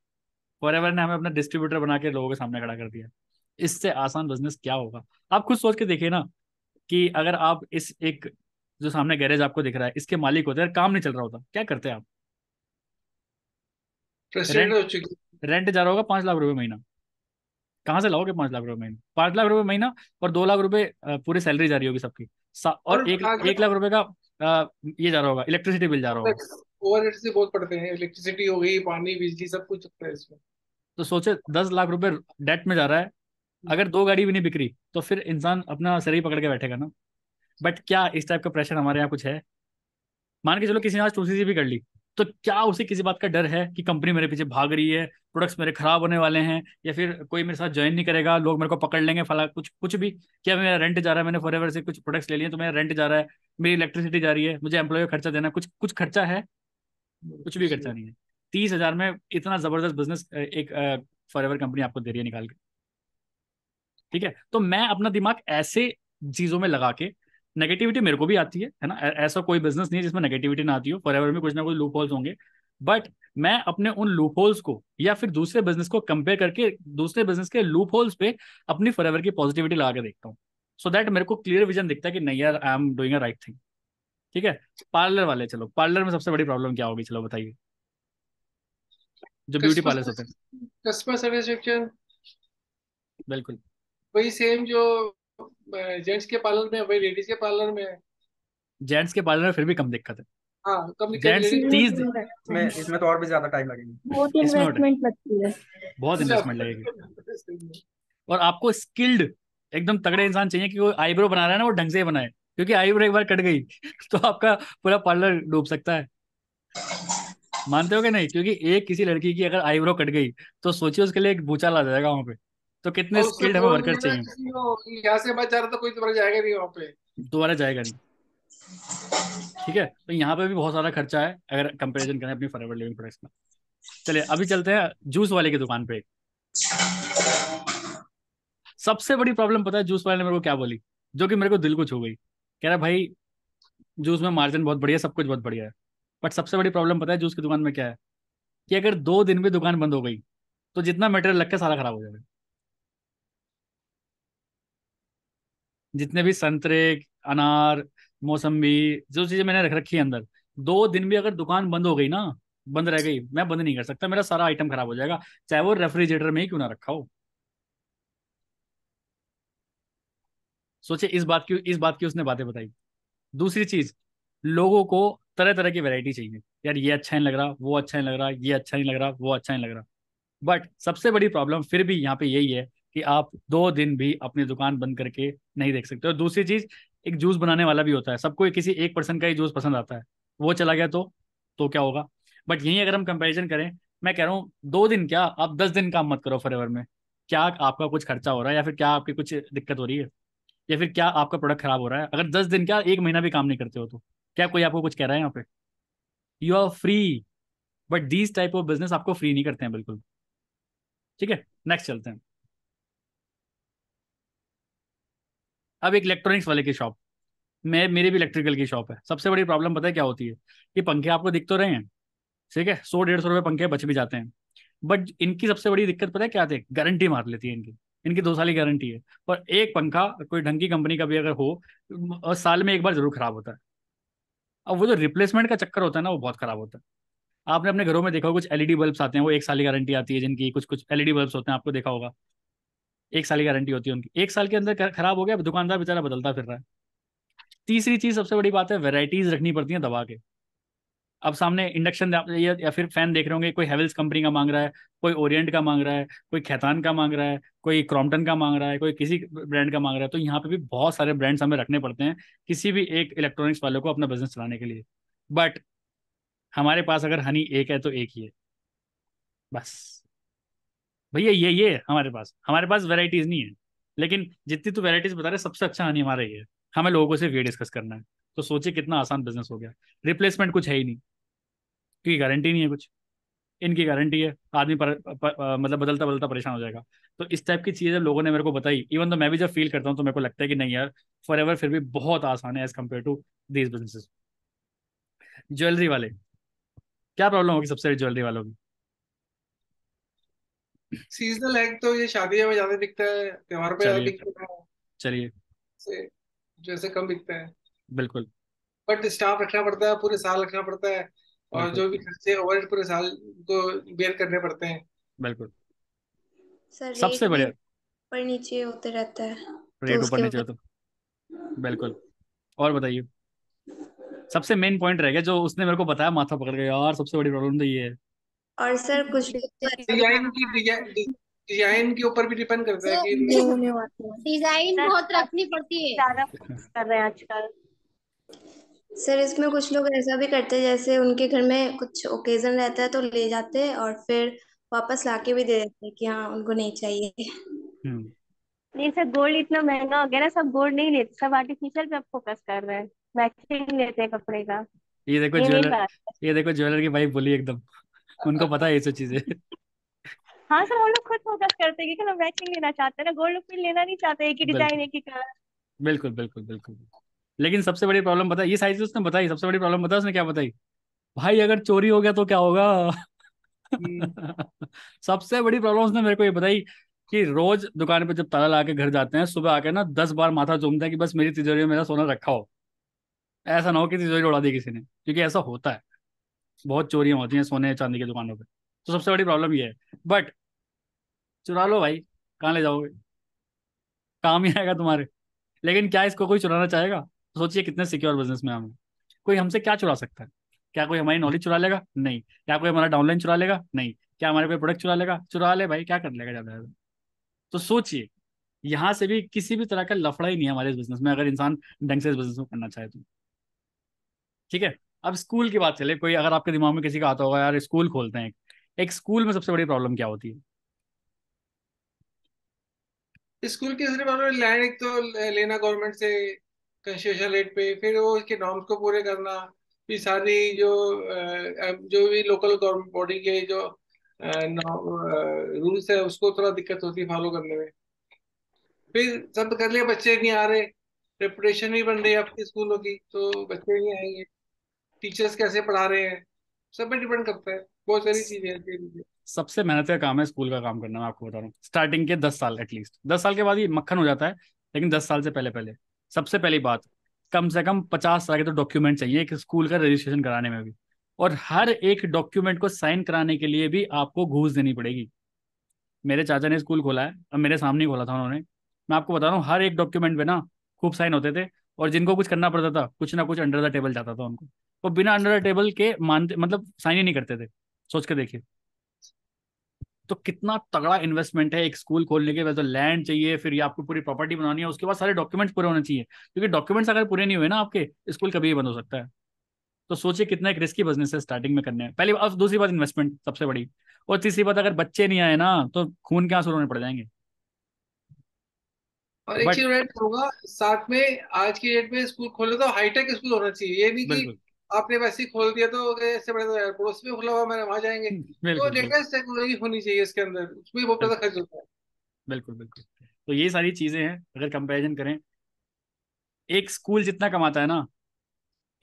Speaker 1: फॉर ने हमें अपना डिस्ट्रीब्यूटर बना के लोगों के सामने खड़ा कर दिया इससे आसान बिजनेस क्या होगा आप खुद सोच के देखिए ना कि अगर आप इस एक जो सामने गैरेज आपको दिख रहा है इसके मालिक होते हैं काम नहीं चल रहा होता क्या करते हैं आप रेंट जा रहा होगा पांच लाख रुपए महीना कहाँ से लाओगे पांच लाख रुपए महीना पांच लाख रुपए महीना और दो लाख रुपए पूरी सैलरी जा रही होगी सबकी और एक एक लाख रुपए का ये जा रहा होगा इलेक्ट्रिसिटी बिल जा रहा होगा
Speaker 2: ओवरहेड से बहुत पड़ते हैं इलेक्ट्रिसिटी हो गई पानी बिजली सब कुछ है इसमें
Speaker 1: तो सोचे दस लाख रुपए डेट में जा रहा है अगर दो गाड़ी भी नहीं बिक्री तो फिर इंसान अपना शरीर पकड़ के बैठेगा ना बट क्या इस टाइप का प्रेशर हमारे यहाँ कुछ है मान के चलो किसी ने आज टू भी कर ली तो क्या उसे किसी बात का डर है कि कंपनी मेरे पीछे भाग रही है प्रोडक्ट्स मेरे खराब होने वाले हैं या फिर कोई मेरे साथ ज्वाइन नहीं करेगा लोग मेरे को पकड़ लेंगे फला कुछ कुछ भी क्या मेरा रेंट जा रहा है मैंने फॉर से कुछ प्रोडक्ट्स ले लिए तो मेरा रेंट जा रहा है मेरी इलेक्ट्रिसिटी जा रही है मुझे एम्प्लॉय का खर्चा देना कुछ कुछ खर्चा है कुछ भी खर्चा नहीं है तीस हजार में इतना जबरदस्त बिजनेस एक फॉर कंपनी आपको दे रही है निकाल के ठीक है तो मैं अपना दिमाग ऐसे चीजों में लगा के नेगेटिविटी मेरे को भी आती है है ना ऐसा कोई बिजनेस नहीं है जिसमें नेगेटिविटी ना आती हो फॉर एवर में कुछ ना कुछ लूप होल्स होंगे बट मैं अपने उन लूप होल्स को या फिर दूसरे बिजनेस को कंपेयर करके दूसरे बिजनेस के लूप होल्स पे अपनी फॉर एवर की पॉजिटिविटी लगा के देखता हूँ सो दैट मेरे को क्लियर विजन दिखता है कि नहीं यार I am doing a right thing ठीक है पार्लर वाले चलो पार्लर में सबसे बड़ी प्रॉब्लम क्या होगी चलो बताइए जो ब्यूटी पार्लर होते हैं
Speaker 2: कस्टमर सर्विस बिल्कुल वही सेम जो जेंट्स के पार्लर में वही लेडीज के पार्लर में
Speaker 1: जेंट्स के पार्लर में फिर भी कम दिक्कत है
Speaker 2: हाँ कम दिक्कत जेंट्स तीस इसमें इसमें
Speaker 1: तो और भी ज्यादा टाइम लगेगा बहुत इन्वेस्टमेंट
Speaker 2: लगती है बहुत इन्वेस्टमेंट अच्छा। लगेगी
Speaker 1: और आपको स्किल्ड एकदम तगड़े इंसान चाहिए कि वो आईब्रो बना रहा है ना वो ढंग से बनाए क्योंकि आईब्रो एक बार कट गई तो आपका पूरा पार्लर डूब सकता है मानते हो कि नहीं क्योंकि एक किसी लड़की की अगर आईब्रो कट गई तो सोचिए उसके लिए एक भूचाल आ जाएगा वहां पे तो कितने स्किल्ड हमें वर्कर
Speaker 2: चाहिए यहाँ से बच जा रहा तो कोई दोबारा जाएगा नहीं वहाँ पे
Speaker 1: दोबारा जाएगा नहीं ठीक है तो यहाँ पे भी बहुत सारा खर्चा है अगर कंपैरिजन करें अपनी फॉरएवर लिविंग प्रोडक्ट्स में चलिए अभी चलते हैं जूस वाले की दुकान पे सबसे बड़ी प्रॉब्लम पता है जूस वाले ने मेरे को क्या बोली जो कि मेरे को दिल को छू गई कह रहा भाई जूस में मार्जिन बहुत बढ़िया सब कुछ बहुत बढ़िया है बट सबसे बड़ी प्रॉब्लम पता है जूस की दुकान में क्या है कि अगर दो दिन भी दुकान बंद हो गई तो जितना मटेरियल लग के सारा खराब हो जाएगा जितने भी संतरे अनार मौसम्बी जो चीजें मैंने रख रखी है अंदर दो दिन भी अगर दुकान बंद हो गई ना बंद रह गई मैं बंद नहीं कर सकता मेरा सारा आइटम खराब हो जाएगा चाहे वो रेफ्रिजरेटर में ही क्यों ना रखा हो सोचे इस बात की इस बात की उसने बातें बताई दूसरी चीज लोगों को तरह तरह की वैरायटी चाहिए यार ये अच्छा नहीं लग रहा वो अच्छा नहीं लग रहा ये अच्छा नहीं लग रहा वो अच्छा नहीं लग रहा बट सबसे बड़ी प्रॉब्लम फिर भी यहाँ पे यही है कि आप दो दिन भी अपनी दुकान बंद करके नहीं देख सकते और दूसरी चीज एक जूस बनाने वाला भी होता है सबको किसी एक पर्सन का ही जूस पसंद आता है वो चला गया तो तो क्या होगा बट यही अगर हम कंपेरिजन करें मैं कह रहा हूँ दो दिन क्या आप दस दिन काम मत करो फॉर में क्या आपका कुछ खर्चा हो रहा है या फिर क्या आपकी कुछ दिक्कत हो रही है या फिर क्या आपका प्रोडक्ट खराब हो रहा है अगर दस दिन क्या एक महीना भी काम नहीं करते हो तो क्या कोई आपको कुछ कह रहा है यहाँ पे you are free but these type of business आपको फ्री नहीं करते हैं बिल्कुल ठीक है नेक्स्ट चलते हैं अब एक इलेक्ट्रॉनिक्स वाले की शॉप मैं मेरी भी इलेक्ट्रिकल की शॉप है सबसे बड़ी प्रॉब्लम पता है क्या होती है कि पंखे आपको दिख तो रहे हैं ठीक है सौ डेढ़ सौ रुपये पंखे बच भी जाते हैं बट इनकी सबसे बड़ी दिक्कत पता है क्या थी गारंटी मार लेती है इनकी इनकी दो साल की गारंटी है पर एक पंखा कोई ढंग की कंपनी का भी अगर हो साल में एक बार जरूर खराब होता है अब वो जो रिप्लेसमेंट का चक्कर होता है ना वो बहुत खराब होता है आपने अपने घरों में देखा होगा कुछ एलईडी बल्ब्स आते हैं वो एक साल की गारंटी आती है जिनकी कुछ कुछ एलईडी बल्ब्स होते हैं आपको देखा होगा एक साल की गारंटी होती है उनकी एक साल के अंदर खराब हो गया दुकानदार बेचारा बदलता फिर रहा है तीसरी चीज सबसे बड़ी बात है वेराइटीज रखनी पड़ती है दबा के अब सामने इंडक्शन या, या फिर फैन देख रहे होंगे कोई हेवल्स कंपनी का मांग रहा है कोई ओरिएंट का मांग रहा है कोई खैतान का मांग रहा है कोई क्रॉम्पटन का मांग रहा है कोई किसी ब्रांड का मांग रहा है तो यहाँ पे भी बहुत सारे ब्रांड्स हमें रखने पड़ते हैं किसी भी एक इलेक्ट्रॉनिक्स वाले को अपना बिजनेस चलाने के लिए बट हमारे पास अगर हनी एक है तो एक ही है बस भैया ये ये हमारे पास हमारे पास वेराइटीज नहीं है लेकिन जितनी तू वेराइटीज बता रहे सबसे अच्छा हानि हमारा ये है हमें लोगों से ये डिस्कस करना है तो सोचिए कितना आसान बिजनेस हो गया रिप्लेसमेंट कुछ है ही नहीं क्योंकि गारंटी नहीं है कुछ इनकी गारंटी है आदमी पर, पर, पर, मतलब बदलता बदलता परेशान हो जाएगा तो इस टाइप की चीज़ें जब लोगों ने मेरे को बताई इवन तो मैं भी जब फील करता हूँ तो मेरे को लगता है कि नहीं यार फॉर एवर फिर भी बहुत आसान है as compare to these business jewellery वाले क्या प्रॉब्लम होगी सबसे ज्वेलरी वालों की
Speaker 2: सीजनल है तो ये शादियों में ज्यादा दिखता है त्योहार पे ज्यादा दिखता है चलिए से जैसे कम बिकता है बिल्कुल बट स्टाफ रखना पड़ता है पूरे साल रखना पड़ता है और जो भी खर्चे ओवर पूरे साल को बेयर करने पड़ते हैं बिल्कुल सर सबसे बढ़िया ऊपर नीचे होते रहता है तो रेट ऊपर नीचे
Speaker 1: होता बिल्कुल और बताइए सबसे मेन पॉइंट रह गया जो उसने मेरे को बताया माथा पकड़ के यार सबसे बड़ी प्रॉब्लम तो ये है
Speaker 2: और सर कुछ डिजाइन तो अच्छा की डिजाइन के ऊपर भी डिपेंड करता है कि डिजाइन बहुत रखनी पड़ती है ज्यादा कर रहे हैं आजकल सर इसमें कुछ लोग ऐसा भी करते हैं जैसे उनके घर में कुछ ओकेजन रहता है तो ले जाते हैं और फिर वापस लाके भी दे देते हैं कि हाँ उनको नहीं चाहिए हम्म। नहीं सर गोल्ड इतना महंगा हो गया ना सब गोल्ड नहीं लेते सब आर्टिफिशियल पे फोकस कर रहे हैं मैचिंग लेते हैं कपड़े का
Speaker 1: ये देखो ज्वेलर ये देखो ज्वेलर की भाई बोली एकदम उनको पता है ये सब चीजें
Speaker 2: हाँ सर वो लोग खुद फोकस करते हैं क्योंकि हम वैक्सिंग लेना चाहते हैं ना गोल्ड लुक लेना नहीं चाहते एक ही डिजाइन एक ही कलर
Speaker 1: बिल्कुल बिल्कुल बिल्कुल लेकिन सबसे बड़ी प्रॉब्लम बता ये साइज उसने बताई सबसे बड़ी प्रॉब्लम बताया उसने क्या बताई भाई अगर चोरी हो गया तो क्या होगा सबसे बड़ी प्रॉब्लम उसने मेरे को ये बताई कि रोज दुकान पे जब ताला लगा के घर जाते हैं सुबह आके ना दस बार माथा चूमता है कि बस मेरी तिजोरी में मेरा सोना रखा हो ऐसा ना हो कि तिजोरी उड़ा दी किसी ने क्योंकि ऐसा होता है बहुत चोरियां होती हैं सोने चांदी की दुकानों पर तो सबसे बड़ी प्रॉब्लम ये है बट चुरा लो भाई कहाँ ले जाओगे काम ही आएगा तुम्हारे लेकिन क्या इसको कोई चुराना चाहेगा तो सोचिए कितने सिक्योर बिजनेस में हम कोई हमसे क्या चुरा सकता है क्या कोई हमारी नॉलेज चुरा लेगा नहीं क्या कोई हमारा डाउनलाइन चुरा लेगा नहीं क्या हमारे कोई प्रोडक्ट चुरा लेगा चुरा ले भाई क्या कर लेगा ज़्यादा ज़्यादा तो सोचिए यहाँ से भी किसी भी तरह का लफड़ा ही नहीं है हमारे इस बिजनेस में अगर इंसान ढंग से इस बिजनेस में करना चाहे तो ठीक है अब स्कूल की बात चले कोई अगर आपके दिमाग में किसी का आता होगा यार स्कूल खोलते हैं एक स्कूल में सबसे बड़ी प्रॉब्लम क्या होती है
Speaker 2: स्कूल के सबसे बड़ी लैंड एक तो लेना गवर्नमेंट से कंसेशन रेट पे फिर वो उसके नॉर्म्स को पूरे करना फिर सारी जो जो भी लोकल गवर्नमेंट बॉडी के जो रूल्स है उसको थोड़ा दिक्कत होती है फॉलो करने में फिर सब कर लिया बच्चे नहीं आ रहे रेपुटेशन नहीं बन रही आपके स्कूलों की तो बच्चे नहीं आएंगे टीचर्स कैसे पढ़ा रहे हैं सब पे डिपेंड करता है बहुत सारी चीजें
Speaker 1: सबसे मेहनत का काम है स्कूल का काम करना मैं आपको बता रहा हूँ स्टार्टिंग के दस साल एटलीस्ट दस साल के बाद ही मक्खन हो जाता है लेकिन दस साल से पहले पहले सबसे पहली बात कम से कम पचास साल के तो डॉक्यूमेंट चाहिए एक स्कूल का रजिस्ट्रेशन कराने में भी और हर एक डॉक्यूमेंट को साइन कराने के लिए भी आपको घूस देनी पड़ेगी मेरे चाचा ने स्कूल खोला है अब मेरे सामने खोला था उन्होंने मैं आपको बता रहा हूँ हर एक डॉक्यूमेंट में ना खूब साइन होते थे और जिनको कुछ करना पड़ता था कुछ ना कुछ अंडर द टेबल जाता था उनको वो बिना अंडर टेबल के मानते मतलब साइन ही नहीं करते थे सोच के देखिए तो कितना तगड़ा इन्वेस्टमेंट है एक स्कूल खोलने के वैसे लैंड तो चाहिए फिर ये आपको पूरी प्रॉपर्टी बनानी है उसके बाद सारे डॉक्यूमेंट्स पूरे होने चाहिए क्योंकि डॉक्यूमेंट्स अगर पूरे नहीं हुए ना आपके स्कूल कभी भी बंद हो सकता है तो सोचिए कितना एक रिस्की बिजनेस है स्टार्टिंग में करने पहली बात दूसरी बात इन्वेस्टमेंट सबसे बड़ी और तीसरी बात अगर बच्चे नहीं आए ना तो खून के आंसू होने पड़ जाएंगे
Speaker 2: और एक होगा साथ में आज की डेट में स्कूल खोले तो हाईटेक स्कूल होना चाहिए ये नहीं कि आपने वैसे ही खोल दिया तो ऐसे बड़े तो यार पड़ोस में खुला हुआ मैंने वहां जाएंगे तो लेटेस्ट टेक्नोलॉजी होनी चाहिए इसके अंदर उसमें बहुत ज्यादा खर्च होता है
Speaker 1: बिल्कुल बिल्कुल तो ये सारी चीजें हैं अगर कंपैरिजन करें एक स्कूल जितना कमाता है ना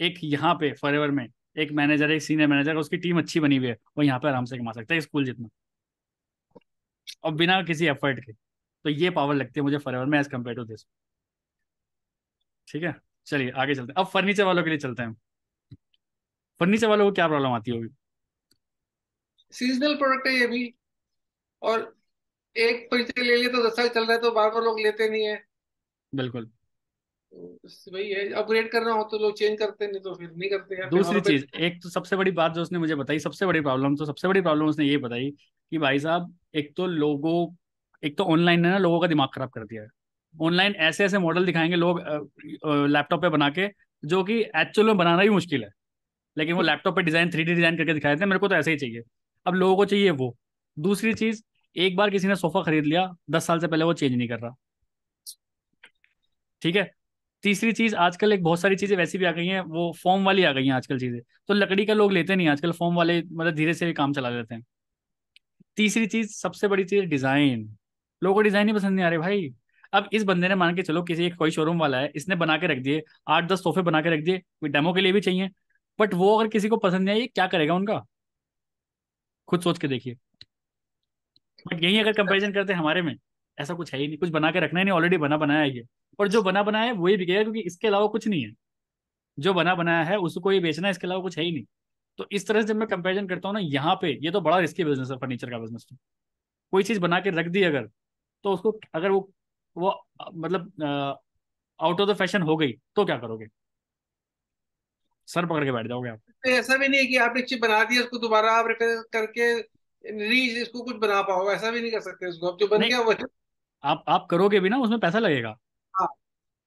Speaker 1: एक यहाँ पे फॉर में एक मैनेजर एक सीनियर मैनेजर उसकी टीम अच्छी बनी हुई है वो यहाँ पे आराम से कमा सकता है स्कूल जितना और बिना किसी एफर्ट के तो ये पावर लगती है मुझे फॉर में एज कम्पेयर टू दिस ठीक है चलिए आगे चलते हैं अब फर्नीचर वालों के लिए चलते हैं फर्नीचर वालों को क्या प्रॉब्लम आती होगी सीजनल
Speaker 2: प्रोडक्ट है ये भी और एक फर्नीचर ले लिए तो दस साल चल रहा है तो बार बार लोग लेते नहीं है
Speaker 1: बिल्कुल तो
Speaker 2: वही है अपग्रेड करना हो तो लोग चेंज करते नहीं तो फिर नहीं करते हैं दूसरी चीज
Speaker 1: एक तो सबसे बड़ी बात जो उसने मुझे बताई सबसे बड़ी प्रॉब्लम तो सबसे बड़ी प्रॉब्लम उसने ये बताई कि भाई साहब एक तो लोगों एक तो ऑनलाइन ने ना लोगों का दिमाग खराब कर दिया है ऑनलाइन ऐसे ऐसे मॉडल दिखाएंगे लोग लैपटॉप पे बना के जो कि एक्चुअल में बनाना ही मुश्किल है लेकिन वो लैपटॉप पे डिजाइन थ्री डिजाइन करके दिखाए थे मेरे को तो ऐसे ही चाहिए अब लोगों को चाहिए वो दूसरी चीज एक बार किसी ने सोफा खरीद लिया दस साल से पहले वो चेंज नहीं कर रहा ठीक है तीसरी चीज आजकल एक बहुत सारी चीजें वैसी भी आ गई हैं वो फॉर्म वाली आ गई हैं आजकल चीजें तो लकड़ी का लोग लेते नहीं आजकल फॉर्म वाले मतलब धीरे से काम चला लेते हैं तीसरी चीज सबसे बड़ी चीज डिजाइन लोगों को डिजाइन ही पसंद नहीं आ रहे भाई अब इस बंदे ने मान के चलो किसी एक कोई शोरूम वाला है इसने बना के रख दिए आठ दस सोफे बना के रख दिए डेमो के लिए भी चाहिए बट वो अगर किसी को पसंद नहीं आई क्या करेगा उनका खुद सोच के देखिए बट यही अगर कंपेरिजन करते हैं हमारे में ऐसा कुछ है ही नहीं कुछ बना के रखना ही नहीं ऑलरेडी बना बनाया है ये और जो बना बनाया है वही बिकेगा क्योंकि इसके अलावा कुछ नहीं है जो बना बनाया है उसको ये बेचना है इसके अलावा कुछ है ही नहीं तो इस तरह से जब मैं कंपेरिजन करता हूँ ना यहाँ पे ये तो बड़ा रिस्की बिजनेस है फर्नीचर का बिजनेस तो। कोई चीज़ बना के रख दी अगर तो उसको अगर वो वो मतलब आउट ऑफ द फैशन हो गई तो क्या करोगे सर पकड़ के बैठ जाओगे आप
Speaker 2: ऐसा भी नहीं है कि आपने चीज बना दी उसको दोबारा आप रिपेयर करके रीज इसको कुछ बना पाओ ऐसा भी नहीं कर सकते इसको अब जो बन गया वो
Speaker 1: आप आप करोगे भी ना उसमें पैसा लगेगा हाँ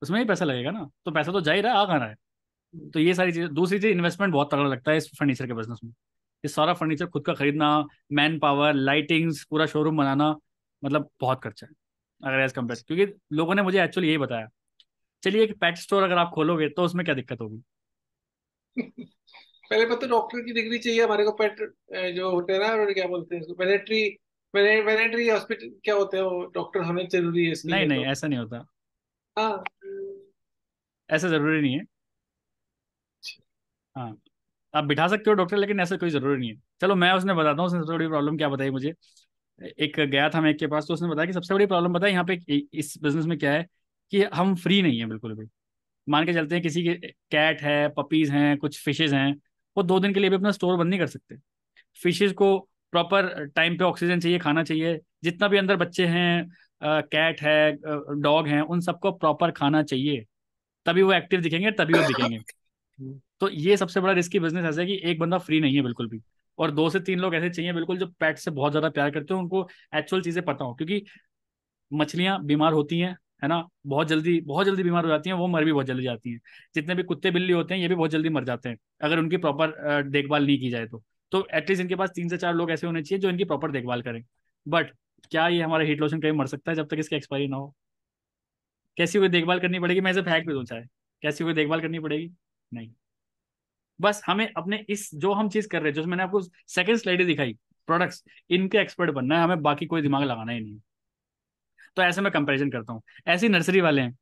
Speaker 1: उसमें ही पैसा लगेगा ना तो पैसा तो जा ही रहा आ खाना है हम्म। तो ये सारी चीज़ दूसरी चीज़ इन्वेस्टमेंट बहुत तगड़ा लगता है इस फर्नीचर के बिजनेस में ये सारा फर्नीचर खुद का खरीदना मैन पावर लाइटिंग्स पूरा शोरूम बनाना मतलब बहुत खर्चा है अगर एज कम्पेयर क्योंकि लोगों ने मुझे एक्चुअली यही बताया चलिए एक पैट स्टोर अगर आप खोलोगे तो उसमें क्या दिक्कत होगी
Speaker 2: पहले पता डॉक्टर की डिग्री चाहिए हमारे को पेट जो होते हैं ना उन्होंने क्या बोलते हैं वेनेटरी वेनेटरी हॉस्पिटल क्या होते हैं वो डॉक्टर होने जरूरी है इसलिए नहीं तो। नहीं तो। ऐसा नहीं होता हाँ
Speaker 1: ऐसा जरूरी नहीं है हाँ आप बिठा सकते हो डॉक्टर लेकिन ऐसा कोई जरूरी नहीं है चलो मैं उसने बताता हूँ उसने सबसे बड़ी प्रॉब्लम क्या बताई मुझे एक गया था मैं एक के पास तो उसने बताया कि सबसे बड़ी प्रॉब्लम बताया यहाँ पे इस बिजनेस में क्या है कि हम फ्री नहीं है बिल्कुल भी मान के चलते हैं किसी के कैट है पपीज हैं कुछ फिशेज हैं वो दो दिन के लिए भी अपना स्टोर बंद नहीं कर सकते फिशेज को प्रॉपर टाइम पे ऑक्सीजन चाहिए खाना चाहिए जितना भी अंदर बच्चे हैं कैट है डॉग है उन सबको प्रॉपर खाना चाहिए तभी वो एक्टिव दिखेंगे तभी वो दिखेंगे तो ये सबसे बड़ा रिस्की बिजनेस ऐसा है कि एक बंदा फ्री नहीं है बिल्कुल भी और दो से तीन लोग ऐसे चाहिए बिल्कुल जो पेट से बहुत ज्यादा प्यार करते हो उनको एक्चुअल चीजें पता हो क्योंकि मछलियां बीमार होती हैं है ना बहुत जल्दी बहुत जल्दी बीमार हो जाती हैं वो मर भी बहुत जल्दी जाती हैं जितने भी कुत्ते बिल्ली होते हैं ये भी बहुत जल्दी मर जाते हैं अगर उनकी प्रॉपर देखभाल नहीं की जाए तो तो एटलीस्ट इनके पास तीन से चार लोग ऐसे होने चाहिए जो इनकी प्रॉपर देखभाल करें बट क्या ये हमारा हीट लोशन कहीं मर सकता है जब तक इसकी एक्सपायरी ना हो कैसी कोई देखभाल करनी पड़ेगी मैं इसे फेंक भी सोचा चाहे कैसी कोई देखभाल करनी पड़ेगी नहीं बस हमें अपने इस जो हम चीज़ कर रहे हैं जो मैंने आपको सेकेंड स्लाइड दिखाई प्रोडक्ट्स इनके एक्सपर्ट बनना है हमें बाकी कोई दिमाग लगाना ही नहीं तो ऐसे मैं कंपेरिजन करता हूँ ऐसे नर्सरी वाले हैं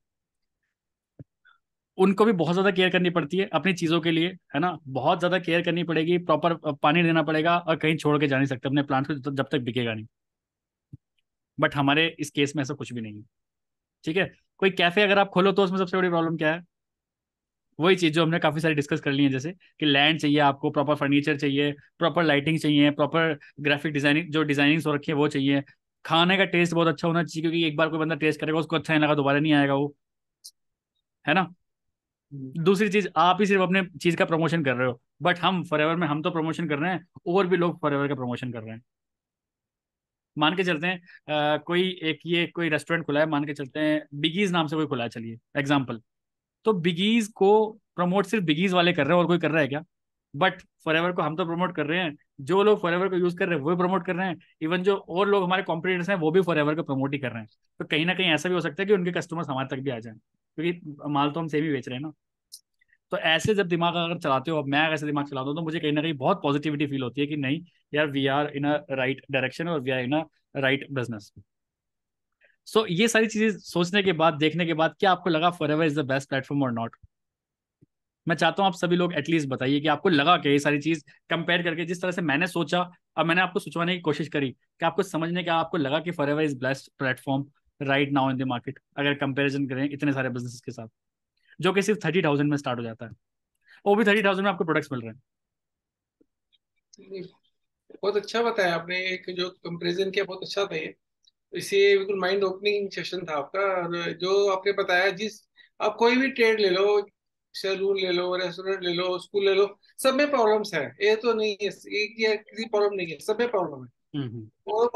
Speaker 1: उनको भी बहुत ज़्यादा केयर करनी पड़ती है अपनी चीज़ों के लिए है ना बहुत ज़्यादा केयर करनी पड़ेगी प्रॉपर पानी देना पड़ेगा और कहीं छोड़ के जा नहीं सकते अपने प्लांट को जब तक बिकेगा नहीं बट हमारे इस केस में ऐसा कुछ भी नहीं है ठीक है कोई कैफ़े अगर आप खोलो तो उसमें सबसे बड़ी प्रॉब्लम क्या है वही चीज़ जो हमने काफ़ी सारी डिस्कस कर ली है जैसे कि लैंड चाहिए आपको प्रॉपर फर्नीचर चाहिए प्रॉपर लाइटिंग चाहिए प्रॉपर ग्राफिक डिजाइनिंग जो डिजाइनिंग्स हो रखी है वो चाहिए खाने का टेस्ट बहुत अच्छा होना चाहिए क्योंकि एक बार कोई बंदा टेस्ट करेगा उसको अच्छा नहीं लगा दोबारा नहीं आएगा वो है ना हम्म। दूसरी चीज आप ही सिर्फ अपने चीज का प्रमोशन कर रहे हो बट हम फॉर में हम तो प्रमोशन कर रहे हैं और भी लोग फॉर का प्रमोशन कर रहे हैं मान के चलते हैं आ, कोई एक ये कोई रेस्टोरेंट खुला है मान के चलते हैं बिगीज नाम से कोई खुला है चलिए एग्जाम्पल तो बिगीज को प्रमोट सिर्फ बिगीज वाले कर रहे हैं और कोई कर रहा है क्या बट फॉर को हम तो प्रमोट कर रहे हैं जो लोग फॉरएवर को यूज कर रहे हैं वो भी प्रमोट कर रहे हैं इवन जो और लोग हमारे कॉम्पिटेटर्स हैं वो भी फॉरएवर को प्रमोट ही कर रहे हैं तो कहीं ना कहीं ऐसा भी हो सकता है कि उनके कस्टमर्स हमारे तक भी आ जाएं क्योंकि माल तो हम सेम ही बेच रहे हैं ना तो ऐसे जब दिमाग अगर चलाते हो अब मैं ऐसे दिमाग चलाता हूँ तो मुझे कहीं ना कहीं बहुत पॉजिटिविटी फील होती है कि नहीं यार we are in a right direction और we are in a right business so ये सारी चीजें सोचने के बाद देखने के बाद क्या आपको लगा Forever is the best platform और नॉट मैं चाहता हूँ आप सभी लोग एटलीस्ट बताइए कि आपको लगा कि ये सारी चीज कंपेयर करके जिस तरह से मैंने सोचा और मैंने आपको सोचवाने की कोशिश करी कि आपको समझने का आपको लगा कि Forever is best platform right now in the market अगर कंपेरिजन करें इतने सारे बिजनेस के साथ जो कि सिर्फ थर्टी थाउजेंड में स्टार्ट हो जाता है वो भी थर्टी थाउजेंड में आपको प्रोडक्ट्स मिल रहे हैं
Speaker 2: बहुत अच्छा बताया आपने एक जो कंपेरिजन किया बहुत अच्छा था ये इससे बिल्कुल माइंड ओपनिंग सेशन था आपका और जो आपने बताया जिस आप कोई भी ट्रेड ले लो सैलून ले लो रेस्टोरेंट ले लो स्कूल ले लो सब में प्रॉब्लम्स है ये तो नहीं है एक या किसी प्रॉब्लम नहीं है सब में प्रॉब्लम है हम्म, हम्म। और